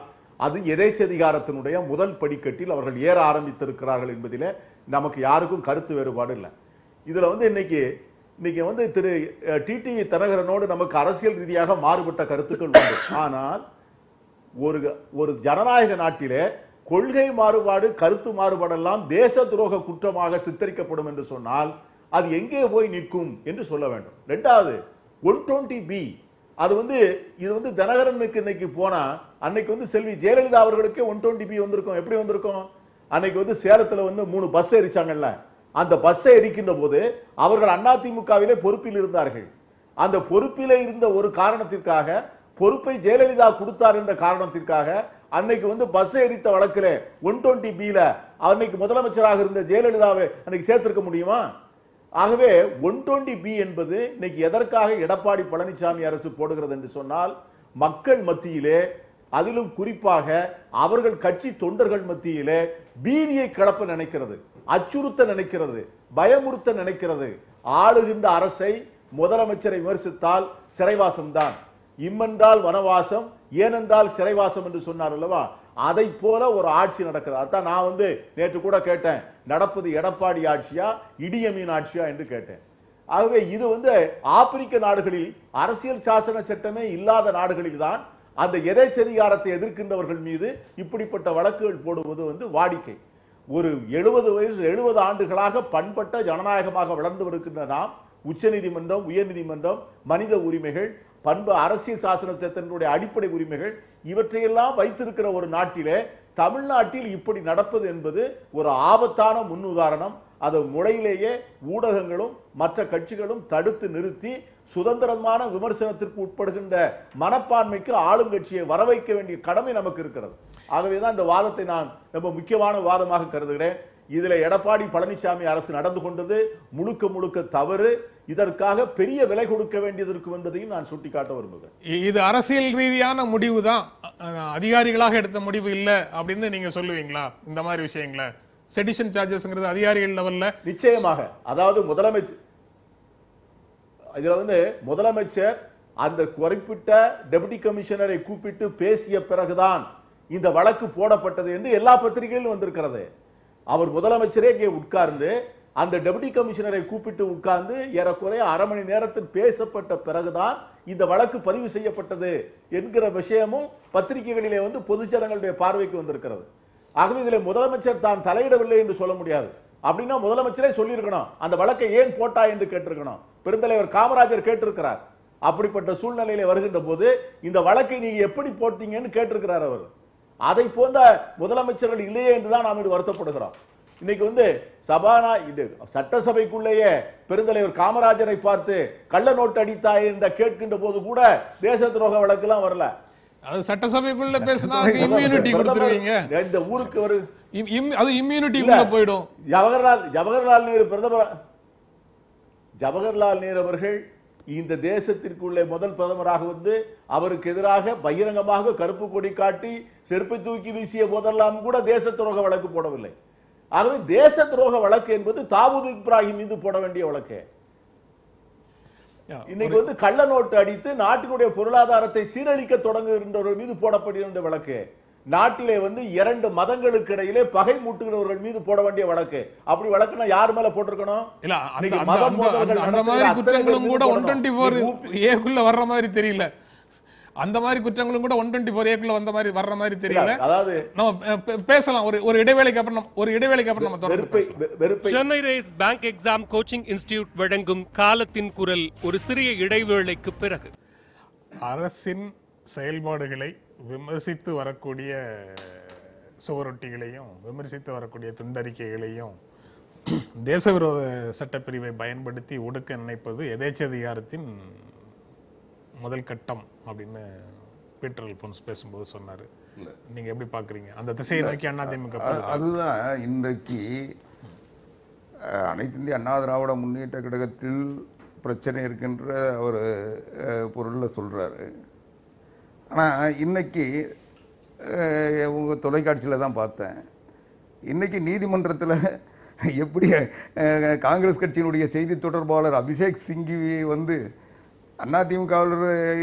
அது எதேச்சதிகாரத்தினுடைய முதல் படிக்கட்டில் அவர்கள் ஏற ஆரம்பித்திருக்கிறார்கள் என்பதில் நமக்கு யாருக்கும் கருத்து வேறுபாடு இல்லை இதில் வந்து இன்னைக்கு இன்னைக்கு வந்து திரு டிடிவி தனகரனோடு நமக்கு அரசியல் ரீதியாக மாறுபட்ட கருத்துக்கள் உண்டு ஆனால் ஒரு ஒரு ஜனநாயக நாட்டிலே கொள்கை மாறுபாடு கருத்து மாறுபாடெல்லாம் தேச துரோக குற்றமாக சித்தரிக்கப்படும் என்று சொன்னால் அது எங்கே போய் நிற்கும் என்று சொல்ல வேண்டும் ரெண்டாவது ஒன் டுவெண்ட்டி பி அது வந்து இது வந்து தனகரனுக்கு இன்னைக்கு போனால் அன்னைக்கு வந்து செல்வி ஜெயலலிதா அவர்களுக்கே ஒன் டுவெண்ட்டி பி வந்திருக்கும் எப்படி வந்திருக்கும் அன்னைக்கு வந்து சேலத்தில் வந்து மூணு பஸ் எரிச்சாங்கல்ல அந்த பஸ்ஸை எரிக்கின்ற போது அவர்கள் அண்ணா திமுகவிலே பொறுப்பில் இருந்தார்கள் அந்த பொறுப்பிலே இருந்த ஒரு காரணத்திற்காக பொறுப்பை ஜெயலலிதா கொடுத்தார் என்ற காரணத்திற்காக அன்னைக்கு வந்து பஸ் எரித்த வழக்கில் ஒன் டுவெண்ட்டி பியில் அன்னைக்கு முதலமைச்சராக இருந்த ஜெயலலிதாவை அன்னைக்கு சேர்த்திருக்க முடியுமா ஆகவே ஒன் டுவெண்ட்டி பி என்பது இன்னைக்கு எதற்காக எடப்பாடி பழனிசாமி அரசு போடுகிறது என்று சொன்னால் மக்கள் மத்தியிலே அதிலும் குறிப்பாக அவர்கள் கட்சி தொண்டர்கள் மத்தியிலே பீதியை கிடப்ப நினைக்கிறது அச்சுறுத்த நினைக்கிறது பயமுறுத்த நினைக்கிறது ஆளுகின்ற அரசை முதலமைச்சரை விமர்சித்தால் சிறைவாசம்தான் இம்மென்றால் வனவாசம் ஏனென்றால் சிறைவாசம் என்று சொன்னார் அல்லவா அதை போல ஒரு ஆட்சி நடக்கிறது அதான் நான் வந்து நேற்று கூட கேட்டேன் நடப்பது எடப்பாடி ஆட்சியா இடியமீன் ஆட்சியா என்று கேட்டேன் ஆகவே இது வந்து ஆப்பிரிக்க நாடுகளில் அரசியல் சாசன சட்டமே இல்லாத நாடுகளில் தான் அந்த சதிகாரத்தை எதிர்க்கின்றவர்கள் மீது இப்படிப்பட்ட வழக்குகள் போடுவது வந்து வாடிக்கை ஒரு எழுபது வயசு எழுபது ஆண்டுகளாக பண்பட்ட ஜனநாயகமாக வளர்ந்து வருகின்ற நாம் உச்சநீதிமன்றம் உயர்நீதிமன்றம் மனித உரிமைகள் பண்பு அரசியல் சாசன சட்டத்தினுடைய அடிப்படை உரிமைகள் இவற்றையெல்லாம் வைத்திருக்கிற ஒரு நாட்டிலே தமிழ்நாட்டில் இப்படி நடப்பது என்பது ஒரு ஆபத்தான முன் உதாரணம் அதை முறையிலேயே ஊடகங்களும் மற்ற கட்சிகளும் தடுத்து நிறுத்தி சுதந்திரமான விமர்சனத்திற்கு உட்படுகின்ற மனப்பான்மைக்கு ஆளுங்கட்சியை வரவைக்க வேண்டிய கடமை நமக்கு இருக்கிறது ஆகவே தான் இந்த வாதத்தை நான் ரொம்ப முக்கியமான வாதமாக கருதுகிறேன் இதில் எடப்பாடி பழனிசாமி அரசு நடந்து கொண்டது முழுக்க முழுக்க தவறு இதற்காக பெரிய விலை கொடுக்க வேண்டியது இருக்கும் என்பதையும் நான் சுட்டிக்காட்ட விரும்புகிறேன் இது அரசியல் ரீதியான முடிவு தான் அதிகாரிகளாக எடுத்த முடிவு இல்லை அப்படின்னு நீங்க சொல்லுவீங்களா இந்த மாதிரி விஷயங்களை செடிஷன் சார்ஜஸ்ங்கிறது அதிகாரிகள் லெவல்ல நிச்சயமாக அதாவது முதலமைச்சர் இதுல வந்து முதலமைச்சர் அந்த குறிப்பிட்ட டெபுட்டி கமிஷனரை கூப்பிட்டு பேசிய பிறகுதான் இந்த வழக்கு போடப்பட்டது என்று எல்லா பத்திரிகைகளும் வந்திருக்கிறது அவர் முதலமைச்சரே இங்கே உட்கார்ந்து அந்த டெபுட்டி கமிஷனரை கூப்பிட்டு உட்கார்ந்து ஏறக்குறைய அரை மணி நேரத்தில் பேசப்பட்ட பிறகுதான் இந்த வழக்கு பதிவு செய்யப்பட்டது என்கிற விஷயமும் பத்திரிகைகளிலே வந்து பொதுஜனங்களுடைய பார்வைக்கு வந்திருக்கிறது ஆகவே இதில் முதலமைச்சர் தான் தலையிடவில்லை என்று சொல்ல முடியாது அப்படின்னா முதலமைச்சரே சொல்லியிருக்கணும் அந்த வழக்கை ஏன் போட்டா என்று கேட்டிருக்கணும் பெருந்தலைவர் காமராஜர் கேட்டிருக்கிறார் அப்படிப்பட்ட சூழ்நிலையில வருகின்ற போது இந்த வழக்கை நீங்க எப்படி போட்டீங்கன்னு கேட்டிருக்கிறார் அவர் அதை போன்ற முதலமைச்சர்கள் இல்லையே என்றுதான் நாம் வருத்தப்படுகிறோம் இன்னைக்கு வந்து சபானா இது சட்டசபைக்குள்ளேயே பெருந்தலைவர் காமராஜரை பார்த்து கள்ள நோட்டு அடித்தாய் என்ற கேட்கின்ற போது கூட தேச துரோக வழக்கெல்லாம் வரல அது சட்டசபைக்குள்ள பேசினா இம்யூனிட்டி கொடுத்துருவீங்க இந்த ஊருக்கு ஒரு அது இம்யூனிட்டி போயிடும் ஜவஹர்லால் ஜவஹர்லால் நேரு பிரதமர் ஜவஹர்லால் நேரு அவர்கள் இந்த தேசத்திற்குள்ளே முதல் பிரதமராக வந்து அவருக்கு எதிராக பகிரங்கமாக கருப்பு கொடி காட்டி செருப்பை தூக்கி வீசிய போதெல்லாம் கூட தேச துரோக வழக்கு போடவில்லை ஆகவே தேச துரோக வழக்கு என்பது தாவூது இப்ராஹிம் மீது போட வேண்டிய வழக்கு இன்னைக்கு வந்து கள்ள நோட்டு அடித்து நாட்டினுடைய பொருளாதாரத்தை சீரழிக்க தொடங்குகின்றவர்கள் மீது போடப்படுகின்ற வழக்கு நாட்டிலே வந்து இரண்டு மதங்களுக்கு இடையிலே பகை மூட்டுகிறவர்கள் மீது போட வேண்டிய வழக்கு அப்படி வழக்குனா யார் மேல போட்டிருக்கணும் இல்ல அந்த மாதிரி குற்றங்களும் கூட ஒன் டுவெண்ட்டி ஃபோர் ஏக்குள்ள வர்ற மாதிரி தெரியல அந்த மாதிரி குற்றங்களும் கூட ஒன் டுவெண்ட்டி ஃபோர் ஏக்குள்ள வந்த மாதிரி வர்ற மாதிரி தெரியல அதாவது நம்ம பேசலாம் ஒரு ஒரு இடைவேளைக்கு அப்புறம் ஒரு இடைவேளைக்கு அப்புறம் நம்ம தொடர்ந்து Chennai race bank exam coaching institute வழங்கும் காலத்தின் குரல் ஒரு சிறிய இடைவேளைக்கு பிறகு அரசின் செயல்பாடுகளை விமர்சித்து வரக்கூடிய சுவரொட்டிகளையும் விமர்சித்து வரக்கூடிய துண்டறிக்கைகளையும் தேச விரோத சட்டப்பிரிவை பயன்படுத்தி ஒடுக்க நினைப்பது எதேச்சதிகாரத்தின் முதல் கட்டம் அப்படின்னு பீட்டர் அல்போன்ஸ் பேசும்போது சொன்னார் நீங்கள் எப்படி பார்க்குறீங்க அந்த திசையை நோக்கி அண்ணா அதுதான் இன்றைக்கு அனைத்து இந்திய அண்ணா திராவிட முன்னேற்ற கழகத்தில் பிரச்சனை இருக்கின்ற ஒரு பொருளில் சொல்கிறாரு ஆனால் இன்றைக்கி உங்கள் தொலைக்காட்சியில் தான் பார்த்தேன் இன்றைக்கி நீதிமன்றத்தில் எப்படி காங்கிரஸ் கட்சியினுடைய செய்தி தொடர்பாளர் அபிஷேக் சிங்கி வந்து அதிமுகவில்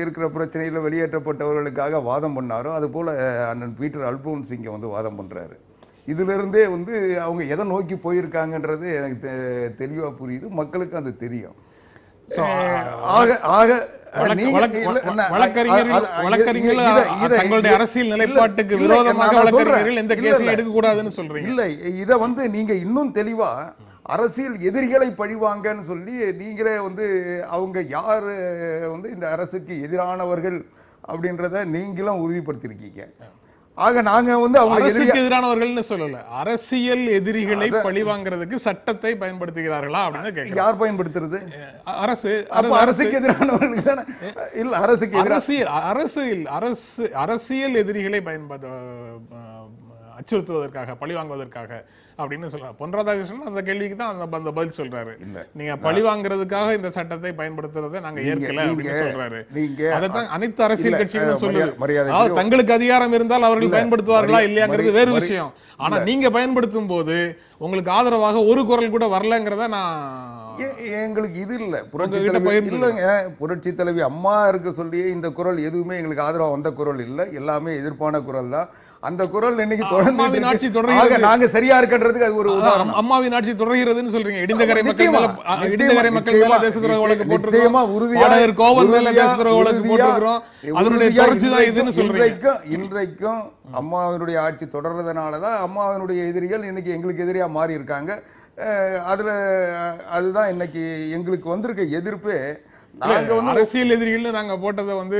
இருக்கிற பிரச்சனையில் வெளியேற்றப்பட்டவர்களுக்காக வாதம் பண்ணாரோ அதுபோல் அண்ணன் பீட்டர் அல்போன் சிங்கை வந்து வாதம் பண்ணுறாரு இதிலிருந்தே வந்து அவங்க எதை நோக்கி போயிருக்காங்கன்றது எனக்கு தெளிவாக புரியுது மக்களுக்கு அது தெரியும் ஆக ஆக அரசியல் எடுக்கக்கூடாதுன்னு வந்து நீங்க இன்னும் தெளிவா அரசியல் எதிரிகளை பழிவாங்கன்னு சொல்லி நீங்களே வந்து அவங்க யார் வந்து இந்த அரசுக்கு எதிரானவர்கள் அப்படின்றத நீங்களும் உறுதிப்படுத்தியிருக்கீங்க ஆக நாங்க வந்து அவங்களுக்கு எதிரானவர்கள்னு சொல்லல அரசியல் எதிரிகளை பழி வாங்குறதுக்கு சட்டத்தை பயன்படுத்துகிறார்களா அப்படின்னு யார் பயன்படுத்துறது அரசு அப்ப அரசுக்கு எதிரானவர்களுக்கு தானே இல்ல அரசுக்கு அரசியல் அரசு இல் அரசு அரசியல் எதிரிகளை பயன்படுத்த அச்சுறுத்துவதற்காக பழி வாங்குவதற்காக அப்படின்னு சொல்றாரு பொன் ராதாகிருஷ்ணன் அந்த கேள்விக்கு தான் அந்த பதில் சொல்றாரு நீங்க பழி வாங்குறதுக்காக இந்த சட்டத்தை பயன்படுத்துறத நாங்க ஏற்கல அப்படின்னு சொல்றாரு அதைத்தான் அனைத்து அரசியல் கட்சிகளும் சொல்லுது தங்களுக்கு அதிகாரம் இருந்தால் அவர்கள் பயன்படுத்துவார்களா இல்லையாங்கிறது வேறு விஷயம் ஆனா நீங்க பயன்படுத்தும் போது உங்களுக்கு ஆதரவாக ஒரு குரல் கூட வரலங்கிறத நான் எங்களுக்கு இது இல்ல புரட்சி தலைவி இல்லைங்க புரட்சி தலைவி அம்மா இருக்க சொல்லி இந்த குரல் எதுவுமே எங்களுக்கு ஆதரவாக வந்த குரல் இல்லை எல்லாமே எதிர்ப்பான குரல் தான் அந்த குரல் இன்னைக்கு தொடர்ந்து ஆட்சி தொடர்கிறது நாங்க சரியா இருக்கின்றதுக்கு அது ஒரு உதாரணம் அம்மாவின் ஆட்சி தொடர்கிறதுன்னு சொல்றீங்க இடிந்தகரை மக்கள் இடிந்தகரை மக்கள் மேல தேச துரோக வழக்கு போட்டுருக்கோம் உறுதியா கோவன் மேல தேச வழக்கு போட்டுருக்கோம் அதனுடைய தொடர்ச்சி தான் இதுன்னு சொல்றீங்க இன்றைக்கும் அம்மாவினுடைய ஆட்சி தொடர்றதுனால தான் அம்மாவினுடைய எதிரிகள் இன்னைக்கு எங்களுக்கு எதிரியா மாறி இருக்காங்க அதில் அதுதான் இன்னைக்கு எங்களுக்கு வந்திருக்க எதிர்ப்பு நாங்க வந்து அரசியல் எதிரிகள் நாங்க போட்டதை வந்து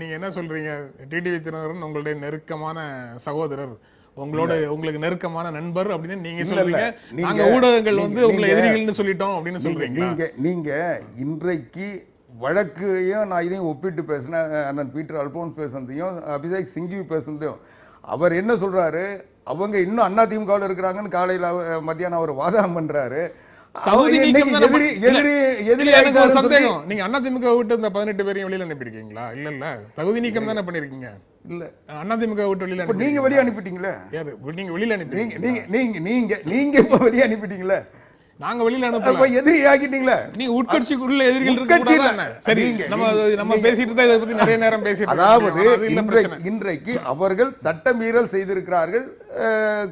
நீங்க என்ன சொல்றீங்க டிடிவி தினகரன் உங்களுடைய நெருக்கமான சகோதரர் உங்களோட உங்களுக்கு நெருக்கமான நண்பர் அப்படின்னு நீங்க சொல்றீங்க நீங்க ஊடகங்கள் வந்து உங்களை எதிரிகள்னு சொல்லிட்டோம் அப்படின்னு சொல்றீங்க நீங்க நீங்க இன்றைக்கு வழக்கையும் நான் இதையும் ஒப்பிட்டு பேசினேன் அண்ணன் பீட்டர் அல்போன்ஸ் பேசுனதையும் அபிஷேக் சிங்ஜி பேசுனதையும் அவர் என்ன சொல்றாரு அவங்க இன்னும் அண்ணா திமுகவில் இருக்கிறாங்கன்னு காலையில் மத்தியானம் அவர் வாதம் பண்ணுறாரு சந்தேகம் நீங்க அண்ணா திமுக விட்டு இந்த பதினெட்டு பேரையும் வெளியில அனுப்பியிருக்கீங்களா இல்ல இல்ல தகுதி நீக்கம் பண்ணிருக்கீங்க இல்ல அண்ணா திமுக விட்டு வெளியில நீங்க வெளியே அனுப்பிட்டீங்களே நீங்க வெளியில அனுப்பி நீங்க நீங்க நீங்க நீங்க இப்ப வெளியே அனுப்பிட்டீங்களே நாங்க வெளியில அனுப்ப எதிரி ஆக்கிட்டீங்களே நீங்க உட்கட்சிக்குள்ள எதிரிகள் இருக்க சரி நம்ம நம்ம பேசிட்டு தான் இதை பத்தி நிறைய நேரம் பேசிட்டு அதாவது இன்றைக்கு அவர்கள் சட்டமீறல் செய்திருக்கிறார்கள்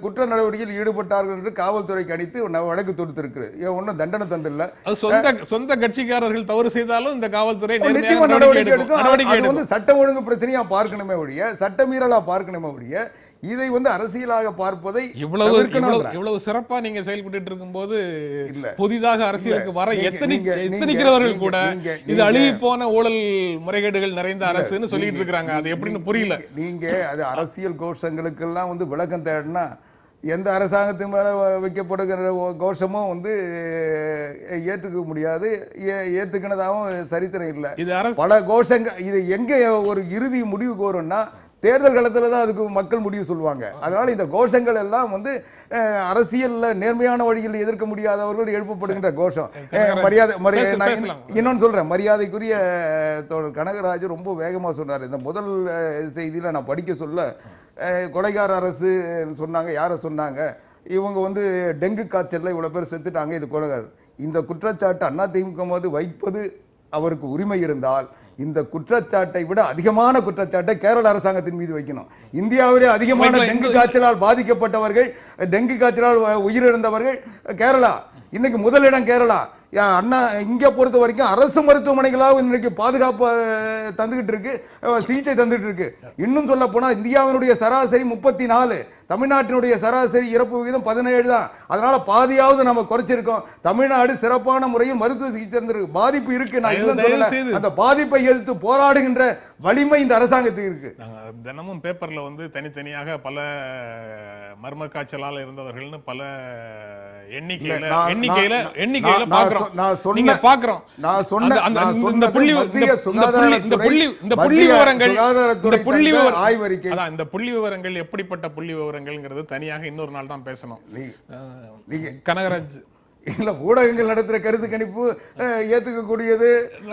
குற்ற நடவடிக்கையில் ஈடுபட்டார்கள் என்று காவல்துறை கணித்து வழக்கு தொடுத்திருக்கிறது ஒன்னும் தண்டனை தந்தில்ல சொந்த சொந்த கட்சிக்காரர்கள் தவறு செய்தாலும் இந்த காவல்துறை நிச்சயமா நடவடிக்கை எடுக்கும் அது வந்து சட்டம் ஒழுங்கு பிரச்சனையா பார்க்கணுமே ஒழிய சட்டமீறலா பார்க்கணுமே ஒழிய இதை வந்து அரசியலாக பார்ப்பதை இவ்வளவு இவ்வளவு சிறப்பா நீங்க செயல்பட்டு இருக்கும் போது இல்ல புதிதாக அரசியலுக்கு வர எத்தனை எத்தனைக்கிறவர்கள் கூட இது அழுகி போன ஊழல் முறைகேடுகள் நிறைந்த அரசுன்னு சொல்லிட்டு இருக்கிறாங்க அது எப்படின்னு புரியல நீங்க அது அரசியல் கோஷங்களுக்கு எல்லாம் வந்து விளக்கம் தேடனா எந்த அரசாங்கத்தின் மேலே வைக்கப்படுகிற கோஷமும் வந்து ஏற்றுக்க முடியாது ஏற்றுக்கினதாகவும் சரித்திரம் இல்லை பல கோஷங்கள் இது எங்கே ஒரு இறுதி முடிவு கோரும்னா தேர்தல் காலத்தில் தான் அதுக்கு மக்கள் முடிவு சொல்லுவாங்க அதனால் இந்த கோஷங்கள் எல்லாம் வந்து அரசியலில் நேர்மையான வழியில் எதிர்க்க முடியாதவர்கள் எழுப்பப்படுகின்ற கோஷம் மரியாதை மரியாதை நான் இன்னொன்று சொல்கிறேன் மரியாதைக்குரிய தோழர் கனகராஜ் ரொம்ப வேகமாக சொன்னார் இந்த முதல் செய்தியில் நான் படிக்க சொல்ல கொலைகார அரசு சொன்னாங்க யாரை சொன்னாங்க இவங்க வந்து டெங்கு காய்ச்சலில் இவ்வளோ பேர் செத்துட்டாங்க இது கொலைகாரது இந்த குற்றச்சாட்டு அதிமுக போது வைப்பது அவருக்கு உரிமை இருந்தால் இந்த குற்றச்சாட்டை விட அதிகமான குற்றச்சாட்டை கேரள அரசாங்கத்தின் மீது வைக்கணும் இந்தியாவிலே அதிகமான டெங்கு காய்ச்சலால் பாதிக்கப்பட்டவர்கள் டெங்கு காய்ச்சலால் உயிரிழந்தவர்கள் கேரளா இன்னைக்கு முதலிடம் கேரளா அண்ணா இங்கே பொறுத்த வரைக்கும் அரசு மருத்துவமனைகளாக இன்னைக்கு பாதுகாப்பு தந்துகிட்டு இருக்கு சிகிச்சை தந்துகிட்டு இருக்கு இன்னும் சொல்ல போனால் இந்தியாவினுடைய சராசரி முப்பத்தி நாலு தமிழ்நாட்டினுடைய சராசரி இறப்பு விகிதம் பதினேழு தான் அதனால பாதியாவது நம்ம குறைச்சிருக்கோம் தமிழ்நாடு சிறப்பான முறையில் மருத்துவ சிகிச்சை தந்திருக்கு பாதிப்பு இருக்கு நான் இல்லை சொல்லல அந்த பாதிப்பை எதிர்த்து போராடுகின்ற வலிமை இந்த அரசாங்கத்துக்கு இருக்கு தினமும் பேப்பர்ல வந்து தனித்தனியாக பல மர்ம காய்ச்சலால் இருந்தவர்கள்னு பல எண்ணிக்கையில் எண்ணிக்கையில பாக்குறோம் நான் பாக்குறோம் நான் இந்த புள்ளி விவரங்கள் இந்த எப்படிப்பட்ட புள்ளி விவரங்கள் ஊடகங்கள்ங்கிறது தனியாக இன்னொரு நாள் தான் பேசணும் கனகராஜ் இல்ல ஊடகங்கள் நடத்துற கருத்து கணிப்பு ஏத்துக்கக்கூடியது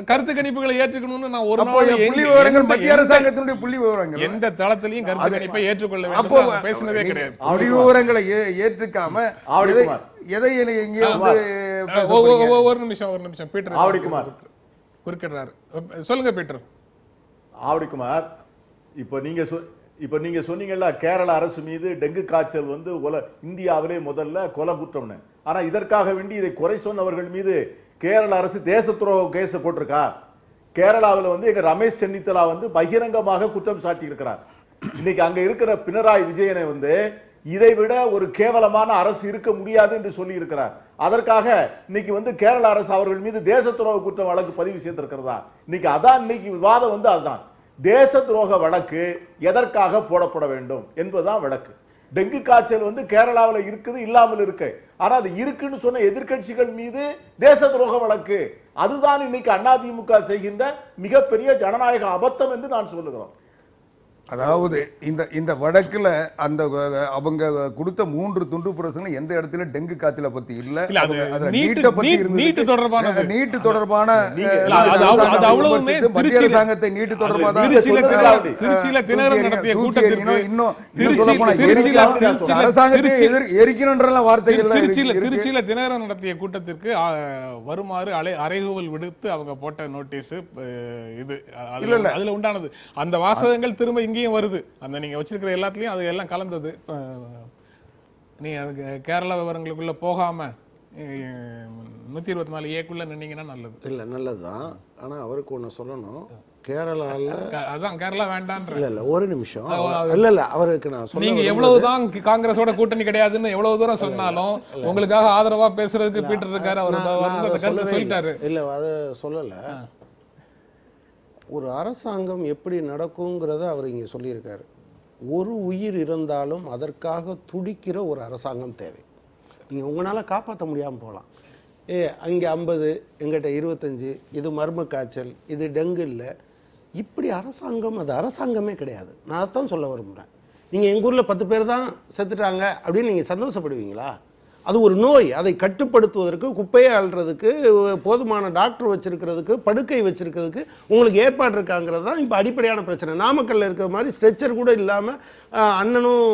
கருத்து கணிப்புகளை ஏற்றுக்கணும்னு நான் ஒரு புள்ளி விவரங்கள் மத்திய அரசாங்கத்தினுடைய புள்ளி விவரங்கள் எந்த தளத்திலையும் கருத்து கணிப்பை ஏற்றுக்கொள்ள அப்போ பேசினதே கிடையாது புள்ளி விவரங்களை ஏற்றுக்காம எதை இங்க வந்து ஒரு நிமிஷம் ஒரு நிமிஷம் பீட்டர் ஆவடிக்குமார் குறுக்கிடுறாரு சொல்லுங்க பீட்டர் ஆவடிக்குமார் இப்போ நீங்க இப்போ நீங்கள் சொன்னீங்கல்ல கேரள அரசு மீது டெங்கு காய்ச்சல் வந்து உல இந்தியாவிலே முதல்ல கொலை குற்றம்னு ஆனால் இதற்காக வேண்டி இதை குறை சொன்னவர்கள் மீது கேரள அரசு தேச துரோக கேஸை போட்டிருக்கா கேரளாவில் வந்து எங்கள் ரமேஷ் சென்னித்தலா வந்து பகிரங்கமாக குற்றம் சாட்டியிருக்கிறார் இன்னைக்கு அங்கே இருக்கிற பினராயி விஜயனை வந்து இதை விட ஒரு கேவலமான அரசு இருக்க முடியாது என்று சொல்லி இருக்கிறார் அதற்காக இன்னைக்கு வந்து கேரள அரசு அவர்கள் மீது தேச துரோக குற்றம் வழக்கு பதிவு செய்திருக்கிறதா இன்னைக்கு அதான் இன்னைக்கு விவாதம் வந்து அதுதான் தேச துரோக வழக்கு எதற்காக போடப்பட வேண்டும் என்பதுதான் வழக்கு டெங்கு காய்ச்சல் வந்து கேரளாவில் இருக்குது இல்லாமல் இருக்கு ஆனால் அது இருக்குன்னு சொன்ன எதிர்கட்சிகள் மீது தேச துரோக வழக்கு அதுதான் இன்னைக்கு அதிமுக செய்கின்ற மிகப்பெரிய ஜனநாயக அபத்தம் என்று நான் சொல்லுகிறோம் அதாவது இந்த இந்த வழக்கில் அந்த அவங்க கொடுத்த மூன்று துண்டு பிரசனை எந்த இடத்துல டெங்கு காய்ச்சலை பத்தி இல்ல நீட்ட பத்தி நீட்டு தொடர்பான நீட்டு தொடர்பான மத்திய அரசாங்கத்தை நீட்டு தொடர்பாக தான் இன்னும் அரசாங்கத்தை எதிர் எரிக்கணும்ன்ற வார்த்தைகள் திருச்சியில தினகரன் நடத்திய கூட்டத்திற்கு வருமாறு அலை அறைகூவல் விடுத்து அவங்க போட்ட நோட்டீஸ் இது இல்ல அதுல உண்டானது அந்த வாசகங்கள் திரும்ப இங்க இங்கேயும் வருது அந்த நீங்கள் வச்சிருக்கிற எல்லாத்துலேயும் அது எல்லாம் கலந்தது நீங்கள் அதுக்கு கேரளா விவரங்களுக்குள்ளே போகாமல் நூற்றி இருபத்தி நாலு ஏக்குள்ளே நின்னீங்கன்னா நல்லது இல்லை நல்லது தான் ஆனால் அவருக்கு ஒன்று சொல்லணும் கேரளாவில் அதான் கேரளா வேண்டான்ற இல்லை இல்லை ஒரு நிமிஷம் இல்லை இல்லை அவருக்கு நான் சொல்ல நீங்கள் தான் காங்கிரஸோட கூட்டணி கிடையாதுன்னு எவ்வளவு தூரம் சொன்னாலும் உங்களுக்காக ஆதரவாக பேசுறதுக்கு பீட்டர் இருக்காரு அவர் சொல்லிட்டாரு இல்லை அதை சொல்லலை ஒரு அரசாங்கம் எப்படி நடக்குங்கிறத அவர் இங்கே சொல்லியிருக்காரு ஒரு உயிர் இருந்தாலும் அதற்காக துடிக்கிற ஒரு அரசாங்கம் தேவை நீங்கள் உங்களால் காப்பாற்ற முடியாமல் போகலாம் ஏ அங்கே ஐம்பது எங்கிட்ட இருபத்தஞ்சி இது மர்ம காய்ச்சல் இது டெங்கு இல்லை இப்படி அரசாங்கம் அது அரசாங்கமே கிடையாது நான் அதான் சொல்ல விரும்புகிறேன் நீங்கள் எங்கள் ஊரில் பத்து பேர் தான் செத்துட்டாங்க அப்படின்னு நீங்கள் சந்தோஷப்படுவீங்களா அது ஒரு நோய் அதை கட்டுப்படுத்துவதற்கு குப்பையை அள்ளுறதுக்கு போதுமான டாக்டர் வச்சுருக்கிறதுக்கு படுக்கை வச்சுருக்கிறதுக்கு உங்களுக்கு ஏற்பாடு இருக்காங்கிறது தான் இப்போ அடிப்படையான பிரச்சனை நாமக்கல்லில் இருக்கிற மாதிரி ஸ்ட்ரெச்சர் கூட இல்லாமல் அண்ணனும்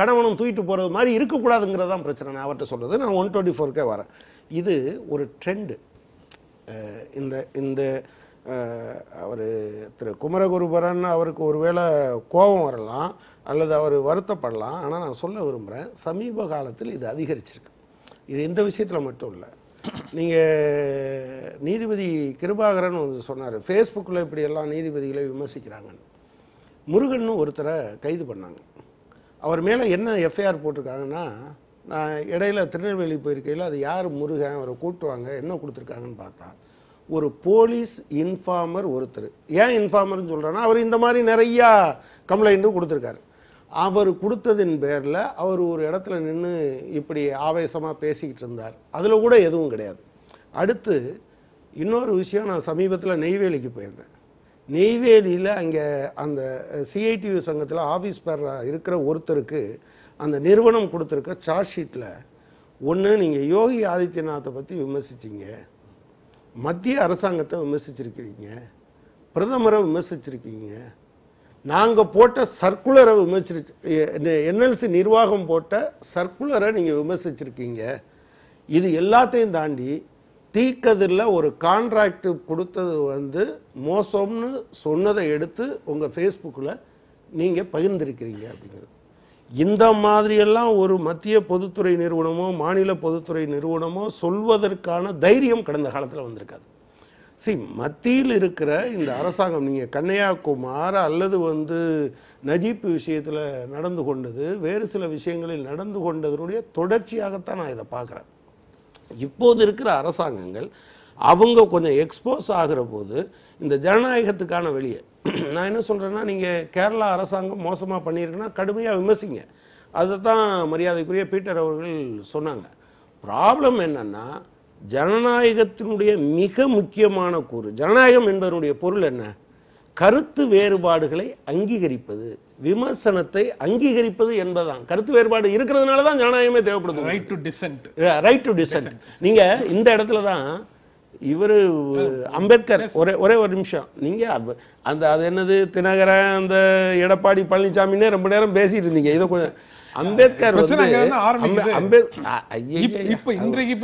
கணவனும் தூக்கிட்டு போகிறது மாதிரி இருக்கக்கூடாதுங்கிறது தான் பிரச்சனை நான் அவர்கிட்ட சொல்கிறது நான் ஒன் டுவெண்ட்டி ஃபோர்க்கே வரேன் இது ஒரு ட்ரெண்டு இந்த இந்த அவர் திரு குமரகுருபரன் அவருக்கு ஒருவேளை கோபம் வரலாம் அல்லது அவர் வருத்தப்படலாம் ஆனால் நான் சொல்ல விரும்புகிறேன் சமீப காலத்தில் இது அதிகரிச்சிருக்கு இது இந்த விஷயத்தில் மட்டும் இல்லை நீங்கள் நீதிபதி கிருபாகரன் வந்து சொன்னார் ஃபேஸ்புக்கில் இப்படி எல்லாம் நீதிபதிகளை விமர்சிக்கிறாங்கன்னு முருகன் ஒருத்தரை கைது பண்ணாங்க அவர் மேலே என்ன எஃப்ஐஆர் போட்டிருக்காங்கன்னா நான் இடையில திருநெல்வேலி போயிருக்கையில் அது யார் முருகன் அவரை கூட்டுவாங்க என்ன கொடுத்துருக்காங்கன்னு பார்த்தா ஒரு போலீஸ் இன்ஃபார்மர் ஒருத்தர் ஏன் இன்ஃபார்மர்னு சொல்கிறேன்னா அவர் இந்த மாதிரி நிறையா கம்ப்ளைண்ட்டும் கொடுத்துருக்காரு அவர் கொடுத்ததின் பேரில் அவர் ஒரு இடத்துல நின்று இப்படி ஆவேசமாக பேசிக்கிட்டு இருந்தார் அதில் கூட எதுவும் கிடையாது அடுத்து இன்னொரு விஷயம் நான் சமீபத்தில் நெய்வேலிக்கு போயிருந்தேன் நெய்வேலியில் அங்கே அந்த சிஐடியு சங்கத்தில் ஆஃபீஸ் பேராக இருக்கிற ஒருத்தருக்கு அந்த நிறுவனம் கொடுத்துருக்க சார்ஜ் ஷீட்டில் ஒன்று நீங்கள் யோகி ஆதித்யநாத்தை பற்றி விமர்சிச்சிங்க மத்திய அரசாங்கத்தை விமர்சிச்சிருக்கிறீங்க பிரதமரை விமர்சிச்சிருக்கீங்க நாங்கள் போட்ட சர்க்குலரை விமர்சி என்எல்சி நிர்வாகம் போட்ட சர்க்குலரை நீங்கள் விமர்சிச்சிருக்கீங்க இது எல்லாத்தையும் தாண்டி தீக்கதிரில் ஒரு கான்ட்ராக்ட் கொடுத்தது வந்து மோசம்னு சொன்னதை எடுத்து உங்கள் ஃபேஸ்புக்கில் நீங்கள் பகிர்ந்திருக்கிறீங்க அப்படிங்கிறது இந்த மாதிரியெல்லாம் ஒரு மத்திய பொதுத்துறை நிறுவனமோ மாநில பொதுத்துறை நிறுவனமோ சொல்வதற்கான தைரியம் கடந்த காலத்தில் வந்திருக்காது சி மத்தியில் இருக்கிற இந்த அரசாங்கம் நீங்கள் கன்னியாகுமார் அல்லது வந்து நஜீப் விஷயத்தில் நடந்து கொண்டது வேறு சில விஷயங்களில் நடந்து கொண்டதனுடைய தொடர்ச்சியாகத்தான் நான் இதை பார்க்குறேன் இப்போது இருக்கிற அரசாங்கங்கள் அவங்க கொஞ்சம் எக்ஸ்போஸ் ஆகிற போது இந்த ஜனநாயகத்துக்கான வெளியே நான் என்ன சொல்கிறேன்னா நீங்கள் கேரளா அரசாங்கம் மோசமாக பண்ணியிருக்குன்னா கடுமையாக விமர்சிங்க அதை தான் மரியாதைக்குரிய பீட்டர் அவர்கள் சொன்னாங்க ப்ராப்ளம் என்னென்னா ஜனநாயகத்தினுடைய மிக முக்கியமான கூறு ஜனநாயகம் என்பதனுடைய பொருள் என்ன கருத்து வேறுபாடுகளை அங்கீகரிப்பது விமர்சனத்தை அங்கீகரிப்பது என்பதுதான் கருத்து வேறுபாடு இருக்கிறதுனால தான் ஜனநாயகமே தேவைப்படுது right to dissent right to dissent நீங்கள் இந்த இடத்துல தான் இவர் அம்பேத்கர் ஒரே ஒரே ஒரு நிமிஷம் நீங்கள் அந்த அது என்னது தினகரன் அந்த எடப்பாடி பழனிசாமின்னே ரொம்ப நேரம் பேசிட்டு இருந்தீங்க இதை கொஞ்சம் அம்பேத்கர்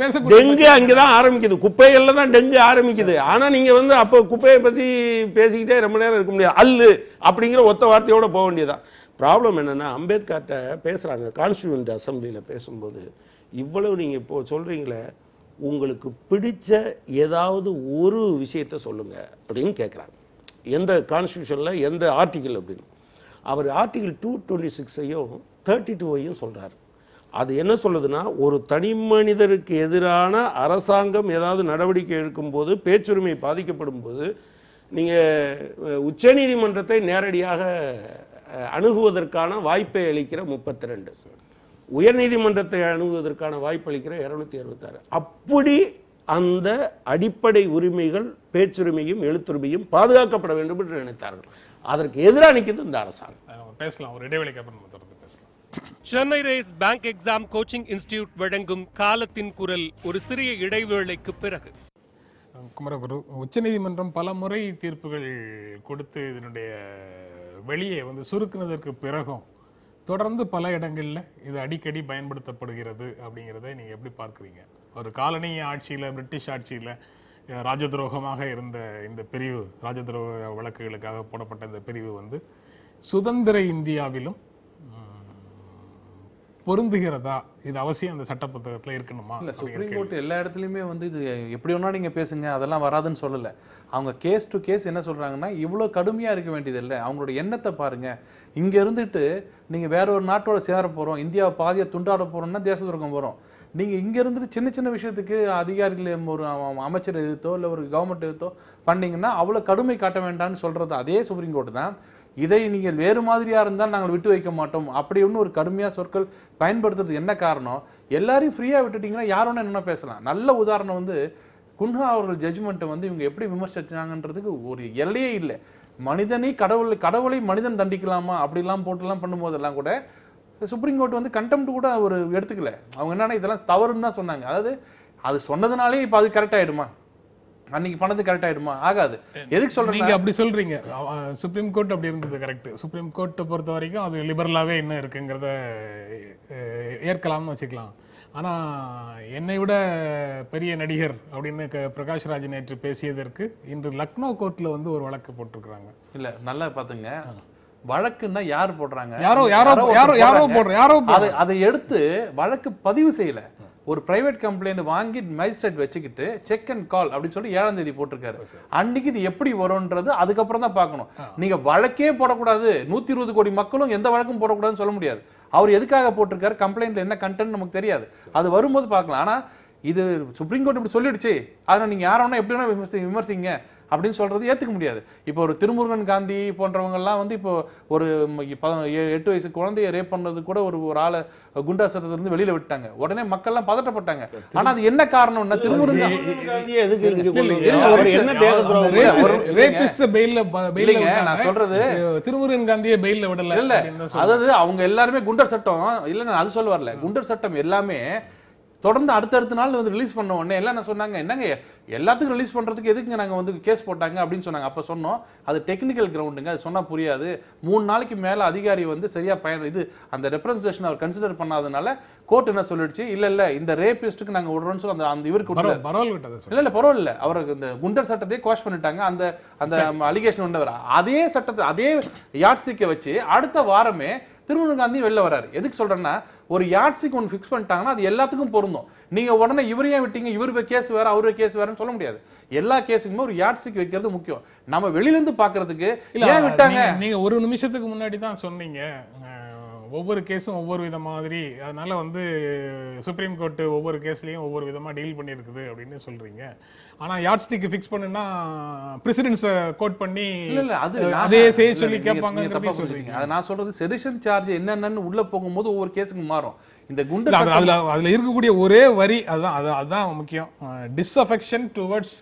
பேச டெங்கு அங்கதான் ஆரம்பிக்குது குப்பைகள்ல தான் டெங்கு ஆரம்பிக்குது ஆனா நீங்க வந்து அப்போ குப்பையை பத்தி பேசிக்கிட்டே ரொம்ப நேரம் இருக்க முடியாது அல்லு அப்படிங்கிற ஒத்த வார்த்தையோட போக வேண்டியதான் ப்ராப்ளம் என்னன்னா அம்பேத்கர்கிட்ட பேசுறாங்க கான்ஸ்டியூண்ட் அசம்பிளியில் பேசும்போது இவ்வளவு நீங்க இப்போ சொல்றீங்களே உங்களுக்கு பிடிச்ச ஏதாவது ஒரு விஷயத்த சொல்லுங்க அப்படின்னு கேட்குறாங்க எந்த கான்ஸ்டியூஷனில் எந்த ஆர்டிக்கிள் அப்படின்னு அவர் ஆர்டிகிள் டூ டுவெண்ட்டி சிக்ஸையும் தேர்ட்டி டூவையும் சொல்கிறார் அது என்ன சொல்லுதுன்னா ஒரு தனி மனிதருக்கு எதிரான அரசாங்கம் ஏதாவது நடவடிக்கை எடுக்கும்போது பேச்சுரிமை பாதிக்கப்படும் போது நீங்கள் உச்சநீதிமன்றத்தை நேரடியாக அணுகுவதற்கான வாய்ப்பை அளிக்கிற முப்பத்தி ரெண்டு உயர்நீதிமன்றத்தை அணுகுவதற்கான வாய்ப்பு அளிக்கிற இரநூத்தி அறுபத்தாறு அப்படி அந்த அடிப்படை உரிமைகள் பேச்சுரிமையும் எழுத்துரிமையும் பாதுகாக்கப்பட வேண்டும் என்று நினைத்தார்கள் அதற்கு எதிராக நிற்கிறது இந்த அரசாங்கம் பேசலாம் ஒரு இடைவெளிக்கு அப்புறம் Chennai race bank exam coaching institute வழங்கும் காலத்தின் குரல் ஒரு சிறிய இடைவேளைக்கு பிறகு குமரகுரு உச்சநீதிமன்றம் பல முறை தீர்ப்புகள் கொடுத்து இதனுடைய வெளியே வந்து சுருக்கினதற்கு பிறகும் தொடர்ந்து பல இடங்களில் இது அடிக்கடி பயன்படுத்தப்படுகிறது அப்படிங்கிறத நீங்கள் எப்படி பார்க்குறீங்க ஒரு காலனி ஆட்சியில் பிரிட்டிஷ் ஆட்சியில் ராஜ துரோகமாக இருந்த இந்த பிரிவு ராஜ துரோக வழக்குகளுக்காக போடப்பட்ட இந்த பிரிவு வந்து சுதந்திர இந்தியாவிலும் பொருந்துகிறதா இது அவசியம் அந்த சட்ட புத்தகத்தில் இருக்கணுமா இல்லை சுப்ரீம் கோர்ட் எல்லா இடத்துலையுமே வந்து இது எப்படி ஒன்றா நீங்கள் பேசுங்க அதெல்லாம் வராதுன்னு சொல்லலை அவங்க கேஸ் டு கேஸ் என்ன சொல்கிறாங்கன்னா இவ்வளோ கடுமையாக இருக்க வேண்டியது இல்லை அவங்களோட எண்ணத்தை பாருங்கள் இங்கே இருந்துட்டு நீங்கள் வேற ஒரு நாட்டோட சேர போகிறோம் இந்தியாவை பாதியை துண்டாட போகிறோம்னா தேச துரோகம் போகிறோம் நீங்கள் இங்கே இருந்துட்டு சின்ன சின்ன விஷயத்துக்கு அதிகாரிகள் ஒரு அமைச்சர் எதிர்த்தோ இல்லை ஒரு கவர்மெண்ட் எதிர்த்தோ பண்ணிங்கன்னா அவ்வளோ கடுமை காட்ட வேண்டாம்னு சொல்கிறது அதே சுப்ரீம் கோர்ட் தான் இதை நீங்கள் வேறு மாதிரியாக இருந்தால் நாங்கள் விட்டு வைக்க மாட்டோம் அப்படி ஒன்று ஒரு கடுமையாக சொற்கள் பயன்படுத்துறது என்ன காரணம் எல்லாரையும் ஃப்ரீயாக விட்டுட்டீங்கன்னா யார் ஒன்றும் என்ன பேசலாம் நல்ல உதாரணம் வந்து குன்ஹா அவர்கள் ஜட்ஜ்மெண்ட்டை வந்து இவங்க எப்படி விமர்சிச்சாங்கன்றதுக்கு ஒரு எல்லையே இல்லை மனிதனை கடவுள் கடவுளை மனிதன் தண்டிக்கலாமா அப்படிலாம் போட்டுலாம் பண்ணும்போதெல்லாம் கூட சுப்ரீம் கோர்ட் வந்து கண்டெம்ட் கூட ஒரு எடுத்துக்கல அவங்க என்னென்னா இதெல்லாம் தவறுன்னு தான் சொன்னாங்க அதாவது அது சொன்னதுனாலே இப்போ அது கரெக்ட் ஆகிடுமா அன்னைக்கு பணத்து கரெக்ட் ஆயிடுமா ஆகாது எதுக்கு சொல்றீங்க நீங்க அப்படி சொல்றீங்க சுப்ரீம் கோர்ட் அப்படி இருந்தது கரெக்ட் சுப்ரீம் கோர்ட்டை பொறுத்த வரைக்கும் அது லிபரலாவே என்ன இருக்குங்கிறத ஏற்கலாம்னு வச்சுக்கலாம் ஆனா என்னை விட பெரிய நடிகர் அப்படின்னு க பிரகாஷ்ராஜ் நேற்று பேசியதற்கு இன்று லக்னோ கோர்ட்ல வந்து ஒரு வழக்கு போட்டிருக்கிறாங்க இல்ல நல்லா பார்த்துங்க வழக்குன்னா யார் போடுறாங்க யாரோ யாரோ யாரோ யாரோ போடுறோம் யாரோ அதை அதை எடுத்து வழக்கு பதிவு செய்யல ஒரு பிரைவேட் கம்ப்ளைண்ட் வாங்கி மேஜிஸ்ட்ரேட் வச்சுக்கிட்டு செக் அண்ட் கால் அப்படின்னு சொல்லி ஏழாம் தேதி போட்டிருக்காரு அன்னைக்கு இது எப்படி வரும்ன்றது அதுக்கப்புறம் தான் பார்க்கணும் நீங்க வழக்கே போடக்கூடாது நூத்தி இருபது கோடி மக்களும் எந்த வழக்கும் போடக்கூடாதுன்னு சொல்ல முடியாது அவர் எதுக்காக போட்டிருக்காரு கம்ப்ளைண்ட்ல என்ன கண்டென்ட் நமக்கு தெரியாது அது வரும்போது பார்க்கலாம் ஆனா இது சுப்ரீம் கோர்ட் இப்படி சொல்லிடுச்சு அதனால் நீங்கள் யாரை வேணா எப்படி வேணா விமர்சி விமர்சிங்க அப்படின்னு சொல்கிறது ஏற்றுக்க முடியாது இப்போ ஒரு திருமுருகன் காந்தி போன்றவங்கெல்லாம் வந்து இப்போ ஒரு எட்டு வயசு குழந்தைய ரேப் பண்ணுறது கூட ஒரு ஒரு ஆளை சட்டத்திலிருந்து வெளியில் விட்டாங்க உடனே மக்கள்லாம் பதட்டப்பட்டாங்க ஆனால் அது என்ன காரணம்னா திருமுருகன் நான் சொல்றது திருமுருகன் காந்தியை பெயிலில் விடல இல்லை அதாவது அவங்க எல்லாருமே குண்டர் சட்டம் இல்லை நான் அது சொல்ல வரல குண்டர் சட்டம் எல்லாமே தொடர்ந்து அடுத்தடுத்த நாள் வந்து ரிலீஸ் பண்ண உடனே எல்லாம் என்ன சொன்னாங்க என்னங்க எல்லாத்துக்கும் ரிலீஸ் பண்ணுறதுக்கு எதுக்குங்க நாங்கள் வந்து கேஸ் போட்டாங்க அப்படின்னு சொன்னாங்க அப்போ சொன்னோம் அது டெக்னிக்கல் கிரவுண்டுங்க அது சொன்னால் புரியாது மூணு நாளைக்கு மேலே அதிகாரி வந்து சரியாக பயன் இது அந்த ரெப்ரஸன்டேஷன் அவர் கன்சிடர் பண்ணாதனால கோர்ட் என்ன சொல்லிடுச்சு இல்லை இல்லை இந்த ரேபிஸ்ட்டுக்கு நாங்கள் விடுறோம்னு சொல்லி அந்த அந்த இவருக்கு இல்லை இல்லை பரவாயில்ல அவருக்கு இந்த குண்டர் சட்டத்தையே கோஷ் பண்ணிட்டாங்க அந்த அந்த அலிகேஷன் உண்டவர் அதே சட்டத்தை அதே யாட்சிக்க வச்சு அடுத்த வாரமே திருமண காந்தி வெளில வராரு எதுக்கு சொல்கிறேன்னா ஒரு யாட்சிக்கு ஒன்று ஃபிக்ஸ் பண்ணிட்டாங்கன்னா அது எல்லாத்துக்கும் பொருந்தும் நீங்கள் உடனே இவர் ஏன் விட்டீங்க இவர் கேஸ் வேறு அவரு கேஸ் வேறுன்னு சொல்ல முடியாது எல்லா கேஸுக்குமே ஒரு யாட்ஸுக்கு வைக்கிறது முக்கியம் நம்ம வெளியிலேருந்து பார்க்கறதுக்கு ஏன் விட்டாங்க நீங்கள் ஒரு நிமிஷத்துக்கு முன்னாடி தான் சொன்னீங்க ஒவ்வொரு கேஸும் ஒவ்வொரு வித மாதிரி அதனால் வந்து சுப்ரீம் கோர்ட்டு ஒவ்வொரு கேஸ்லேயும் ஒவ்வொரு விதமாக டீல் பண்ணியிருக்குது அப்படின்னு சொல்கிறீங்க ஆனால் யார்ட் ஸ்டிக் ஃபிக்ஸ் பண்ணுன்னா பிரசிடென்ஸை கோட் பண்ணி அது அதே செய்ய சொல்லி கேட்பாங்க சொல்கிறீங்க அதை நான் சொல்கிறது செடிஷன் சார்ஜ் என்னென்னு உள்ளே போகும்போது ஒவ்வொரு கேஸுக்கு மாறும் இந்த குண்டு அதுல அதுல இருக்கக்கூடிய ஒரே வரி அதான் அதான் அதுதான் முக்கியம் டிஸ்அஃபெக்ஷன் டுவர்ட்ஸ்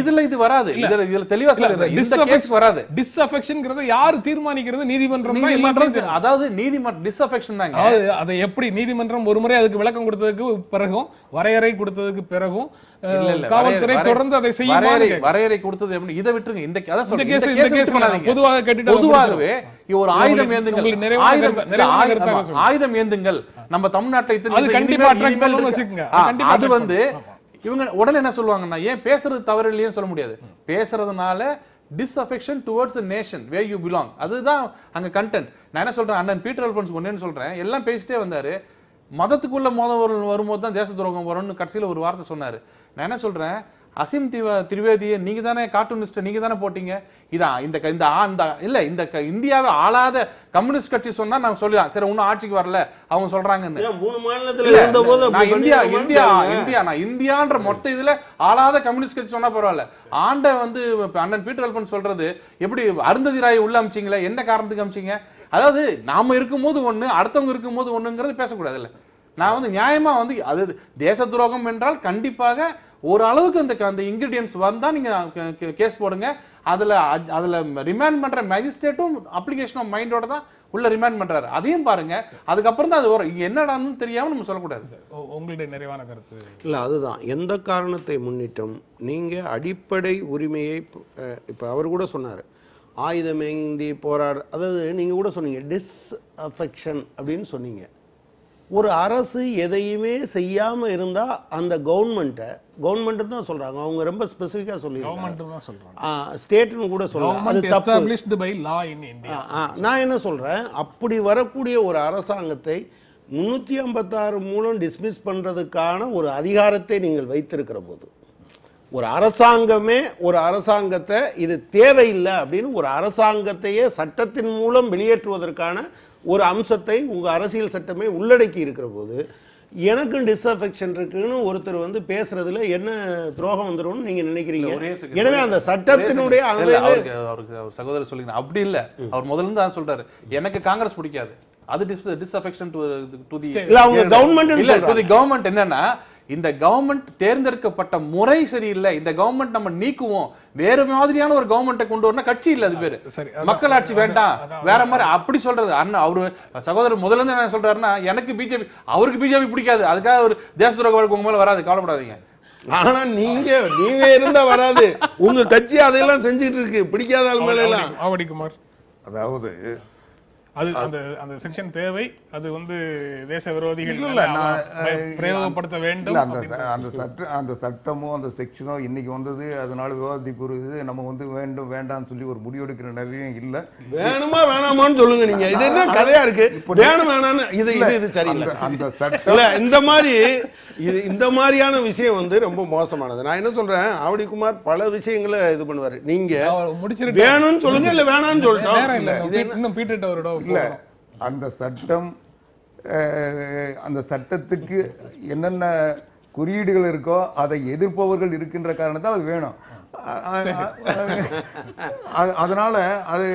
இதுல இது வராது இதுல இதுல தெளிவா சொல்லுங்க வராது டிஸ்அஃபெக்ஷன் யாரு தீர்மானிக்கிறது நீதிமன்றம் அதாவது நீதி நீதிமன்ற டிஸ்அஃபெக்ஷன் தாங்க அதை எப்படி நீதிமன்றம் ஒரு முறை அதுக்கு விளக்கம் கொடுத்ததுக்கு பிறகும் வரையறை கொடுத்ததுக்கு பிறகும் காவல்துறை தொடர்ந்து அதை செய்ய வரையறை கொடுத்தது எப்படி இதை விட்டுருங்க இந்த சொல்ல கேஸ் இந்த கேஸ் பொதுவாக பொதுவாகவே ஒரு ஆயுதம் ஏந்துங்கள் ஆயுதம் ஏந்துங்கள் நம்ம தமிழ்நாட்டை அது கண்டிப்பா வச்சுக்கோங்க அது வந்து இவங்க உடனே என்ன சொல்லுவாங்கன்னா ஏன் பேசுறது தவறு சொல்ல முடியாது பேசுறதுனால disaffection towards nation way you belong அதுதான் அங்கே கண்டென்ட் நான் என்ன சொல்கிறேன் அண்ணன் பீட்டர் அல்பன்ஸ் ஒன்றேன்னு சொல்கிறேன் எல்லாம் பேசிட்டே வந்தார் மதத்துக்குள்ளே மோதல் வரும்போது தான் தேச துரோகம் வரும்னு கடைசியில் ஒரு வார்த்தை சொன்னார் நான் என்ன சொல்கிறேன் அசிம் திவ திரிவேதியை நீங்கள் தானே கார்ட்டூனிஸ்ட்டை நீங்கள் தானே போட்டீங்க இதான் இந்த இந்த இந்த இல்லை இந்த இந்தியாவை ஆளாத கம்யூனிஸ்ட் கட்சி சொன்னால் நான் சொல்லலாம் சரி ஒன்றும் ஆட்சிக்கு வரல அவங்க சொல்கிறாங்கன்னு இந்தியா இந்தியா இந்தியா நான் இந்தியான்ற மொத்த இதில் ஆளாத கம்யூனிஸ்ட் கட்சி சொன்னால் பரவாயில்ல ஆண்டை வந்து அண்ணன் பீட்டர் அல்பன் சொல்கிறது எப்படி அருந்ததி ராய் உள்ள அமிச்சிங்களே என்ன காரணத்துக்கு அமிச்சிங்க அதாவது நாம் இருக்கும்போது ஒன்று அடுத்தவங்க இருக்கும்போது ஒன்றுங்கிறது பேசக்கூடாது இல்லை நான் வந்து நியாயமாக வந்து அது தேச துரோகம் என்றால் கண்டிப்பாக ஓரளவுக்கு அந்த அந்த இன்க்ரீடியன்ஸ் வந்தால் நீங்கள் கேஸ் போடுங்க அதில் அதில் ரிமைண்ட் பண்ணுற மேஜிஸ்ட்ரேட்டும் அப்ளிகேஷன் ஆஃப் மைண்டோட தான் உள்ள ரிமைண்ட் பண்ணுறாரு அதையும் பாருங்க அதுக்கப்புறம் தான் அது ஒரு என்னடான்னு தெரியாமல் நம்ம சொல்லக்கூடாது சார் உங்களுடைய நிறைவான கருத்து இல்லை அதுதான் எந்த காரணத்தை முன்னிட்டும் நீங்கள் அடிப்படை உரிமையை இப்போ அவர் கூட சொன்னார் ஆயுதம் ஏந்தி போராட அதாவது நீங்கள் கூட சொன்னீங்க டிஸ்அஃபெக்ஷன் அப்படின்னு சொன்னீங்க ஒரு அரசு எதையுமே செய்யாமல் இருந்தால் அந்த கவர்மெண்ட்டை கவர்மெண்ட்டு தான் சொல்கிறாங்க அவங்க ரொம்ப ஸ்பெசிஃபிக்காக சொல்லி தான் சொல்கிறாங்க ஸ்டேட்னு கூட சொல்கிறாங்க நான் என்ன சொல்கிறேன் அப்படி வரக்கூடிய ஒரு அரசாங்கத்தை முந்நூற்றி ஐம்பத்தாறு மூலம் டிஸ்மிஸ் பண்ணுறதுக்கான ஒரு அதிகாரத்தை நீங்கள் வைத்திருக்கிற போது ஒரு அரசாங்கமே ஒரு அரசாங்கத்தை இது தேவையில்லை அப்படின்னு ஒரு அரசாங்கத்தையே சட்டத்தின் மூலம் வெளியேற்றுவதற்கான ஒரு அம்சத்தை உங்கள் அரசியல் சட்டமே உள்ளடக்கி இருக்கிற போது எனக்கும் டிஸ்அஃபெக்ஷன் இருக்குன்னு ஒருத்தர் வந்து பேசுறதுல என்ன துரோகம் வந்துடும் நீங்க நினைக்கிறீங்க எனவே அந்த சட்டத்தினுடைய அவருக்கு அவர் சகோதரர் சொல்லி அப்படி இல்ல அவர் முதல்ல தான் சொல்றாரு எனக்கு காங்கிரஸ் பிடிக்காது அது டிஸ்அஃபெக்ஷன் டு தி இல்ல அவங்க கவர்மெண்ட் இல்ல டு தி கவர்மெண்ட் என்னன்னா இந்த கவர்மெண்ட் தேர்ந்தெடுக்கப்பட்ட முறை சரியில்லை இந்த கவர்மெண்ட் நம்ம நீக்குவோம் வேற மாதிரியான ஒரு கவர்மெண்ட்டை கொண்டு வரணும் கட்சி இல்லை அது பேரு மக்களாட்சி வேண்டாம் வேற மாதிரி அப்படி சொல்றது அண்ணன் அவரு சகோதரர் முதல்ல இருந்து என்ன சொல்றாருன்னா எனக்கு பிஜேபி அவருக்கு பிஜேபி பிடிக்காது அதுக்காக ஒரு தேச துரோக வழக்கு உங்க மேல வராது கவலைப்படாதீங்க ஆனா நீங்க நீங்க இருந்தா வராது உங்க கட்சி அதையெல்லாம் செஞ்சுட்டு இருக்கு பிடிக்காத மேல எல்லாம் அதாவது அது அந்த அந்த செக்ஷன் தேவை அது வந்து தேச விரோதிகள் இல்லை நான் பிரயோகப்படுத்த வேண்டும் அந்த அந்த சட்ட அந்த சட்டமோ அந்த செக்ஷனோ இன்னைக்கு வந்தது அதனால விவாதி கூறுது நம்ம வந்து வேண்டும் வேண்டாம்னு சொல்லி ஒரு முடிவெடுக்கிற நிலையும் இல்லை வேணுமா வேணாமான்னு சொல்லுங்க நீங்க இது என்ன கதையா இருக்கு வேணும் வேணான்னு இது இது இது சரியில்லை அந்த [laughs] சட்டம் இந்த மாதிரி இது இந்த மாதிரியான விஷயம் வந்து ரொம்ப மோசமானது நான் என்ன சொல்றேன் ஆவடி பல விஷயங்களை இது பண்ணுவாரு நீங்க வேணும்னு சொல்லுங்க இல்ல வேணாம்னு சொல்லிட்டோம் இன்னும் பீட்டு அவரோட இல்லை அந்த சட்டம் அந்த சட்டத்துக்கு என்னென்ன குறியீடுகள் இருக்கோ அதை எதிர்ப்பவர்கள் இருக்கின்ற காரணத்தால் அது வேணும் அதனால் அது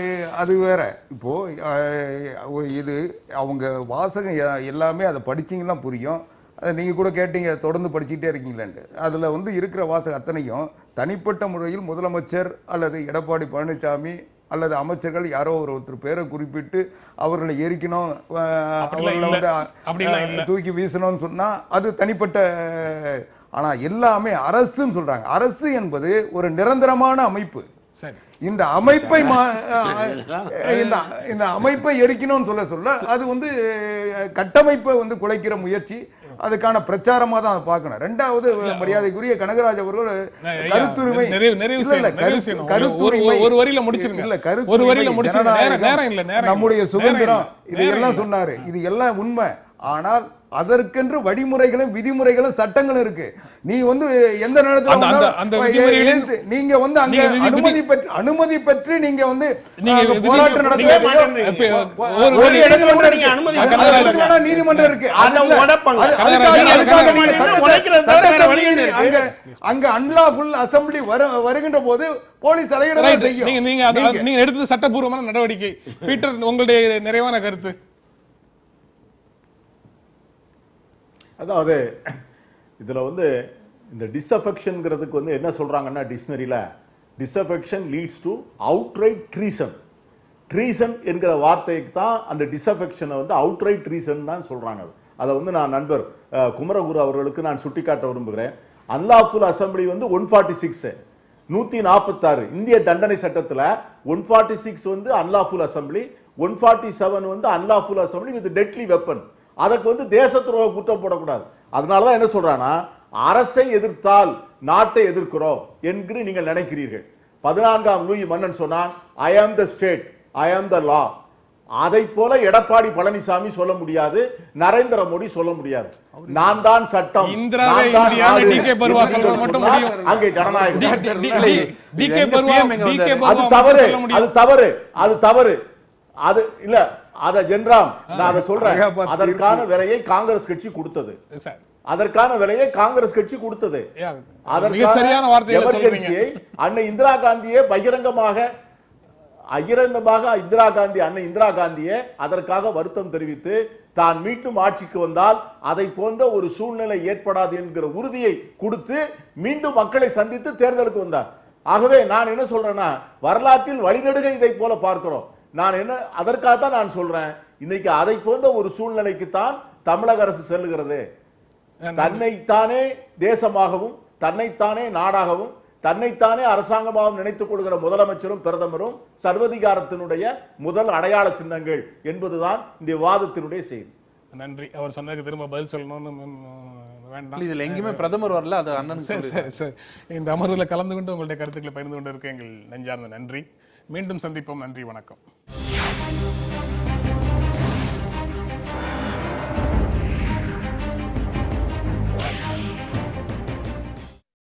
அது வேற இப்போது இது அவங்க வாசகம் எல்லாமே அதை படிச்சிங்கலாம் புரியும் அதை நீங்கள் கூட கேட்டீங்க தொடர்ந்து படிச்சுக்கிட்டே இருக்கீங்களேன்ட்டு அதில் வந்து இருக்கிற வாசகம் அத்தனையும் தனிப்பட்ட முறையில் முதலமைச்சர் அல்லது எடப்பாடி பழனிசாமி அல்லது அமைச்சர்கள் யாரோ ஒரு ஒருத்தர் பேரை குறிப்பிட்டு அவர்களை எரிக்கணும் அவர்களை வந்து தூக்கி வீசணும்னு சொன்னால் அது தனிப்பட்ட ஆனால் எல்லாமே அரசுன்னு சொல்கிறாங்க அரசு என்பது ஒரு நிரந்தரமான அமைப்பு சரி இந்த அமைப்பை இந்த இந்த அமைப்பை எரிக்கணும்னு சொல்ல சொல்ல அது வந்து கட்டமைப்பை வந்து குலைக்கிற முயற்சி அதுக்கான பிரச்சாரமா தான் பார்க்கணும் ரெண்டாவது மரியாதைக்குரிய கனகராஜ் அவர்கள் கருத்துரிமை கருத்துரிமை ஒரு வரியில முடிச்சிருங்க இல்ல கருத்துரிமை நம்முடைய சுதந்திரம் இது எல்லாம் சொன்னாரு இது எல்லாம் உண்மை ஆனால் அதற்கென்று வழிமுறைகளும் விதிமுறைகளும் சட்டங்களும் இருக்கு நீ வந்து எந்த நேரத்தில் நீங்க வந்து அங்க அனுமதி பெற்று அனுமதி பெற்று நீங்க வந்து போராட்டம் நடத்த நீதிமன்றம் இருக்கு அங்க அங்க அன்லாஃபுல் அசம்பிளி வருகின்ற போது போலீஸ் தலையிட செய்யும் நீங்க நீங்க எடுத்தது சட்டபூர்வமான நடவடிக்கை பீட்டர் உங்களுடைய நிறைவான கருத்து அதாவது இதில் வந்து இந்த டிஸ்அஃபெக்ஷனுங்கிறதுக்கு வந்து என்ன சொல்கிறாங்கன்னா டிக்ஷனரியில் disaffection leads to outright treason treason என்கிற வார்த்தைக்கு தான் அந்த டிஸ்அஃபெக்ஷனை வந்து அவுட்ரைட் ட்ரீசன் தான் சொல்கிறாங்க அதை வந்து நான் நண்பர் குமரகுரு அவர்களுக்கு நான் சுட்டிக்காட்ட விரும்புகிறேன் அன்லாஃபுல் அசம்பிளி வந்து ஒன் ஃபார்ட்டி சிக்ஸு நூற்றி நாற்பத்தாறு இந்திய தண்டனை சட்டத்தில் ஒன் ஃபார்ட்டி சிக்ஸ் வந்து unlawful assembly one forty seven வந்து unlawful assembly with deadly weapon அதற்கு வந்து தேச துரோக குற்றம் போடக்கூடாது அதனால தான் என்ன சொல்றான்னா அரசை எதிர்த்தால் நாட்டை எதிர்க்கிறோம் என்று நீங்கள் நினைக்கிறீர்கள் பதினான்காம் லூயி மன்னன் சொன்னான் ஐ ஆம் த ஸ்டேட் ஐ ஆம் த லா அதை போல எடப்பாடி பழனிசாமி சொல்ல முடியாது நரேந்திர மோடி சொல்ல முடியாது நான் தான் சட்டம் அங்கே ஜனநாயகம் அது தவறு அது தவறு அது தவறு அது இல்ல அத ஜென்ராம் நான் அதை சொல்றேன் அதற்கான விலையை காங்கிரஸ் கட்சி கொடுத்தது அதற்கான விலையை காங்கிரஸ் கட்சி கொடுத்தது அதற்கான எமர்ஜென்சியை அன்னை இந்திரா காந்தியே பகிரங்கமாக அகிரங்கமாக இந்திரா காந்தி அன்னை இந்திரா காந்தியே அதற்காக வருத்தம் தெரிவித்து தான் மீண்டும் ஆட்சிக்கு வந்தால் அதை போன்ற ஒரு சூழ்நிலை ஏற்படாது என்கிற உறுதியை கொடுத்து மீண்டும் மக்களை சந்தித்து தேர்தலுக்கு வந்தார் ஆகவே நான் என்ன சொல்றேன்னா வரலாற்றில் வழிநடுக இதை போல பார்க்கிறோம் நான் என்ன அதற்காக தான் நான் சொல்றேன் இன்னைக்கு அதை போன்ற ஒரு சூழ்நிலைக்கு தான் தமிழக அரசு செல்லுகிறது தன்னைத்தானே தேசமாகவும் தன்னைத்தானே நாடாகவும் தன்னைத்தானே அரசாங்கமாகவும் நினைத்துக் கொள்கிற முதலமைச்சரும் பிரதமரும் சர்வதிகாரத்தினுடைய முதல் அடையாள சின்னங்கள் என்பதுதான் இந்த விவாதத்தினுடைய செய்தி நன்றி அவர் சொன்னதுக்கு திரும்ப பதில் சொல்லணும்னு வேண்டாம் இதில் எங்கேயுமே பிரதமர் வரல அது அண்ணன் சரி சரி சரி இந்த அமர்வுல கலந்து கொண்டு உங்களுடைய கருத்துக்களை பகிர்ந்து கொண்டு இருக்கேன் எங்கள் நெஞ்சார்ந்த நன்றி மீண்டும் சந்திப்போம் நன்றி வணக்கம்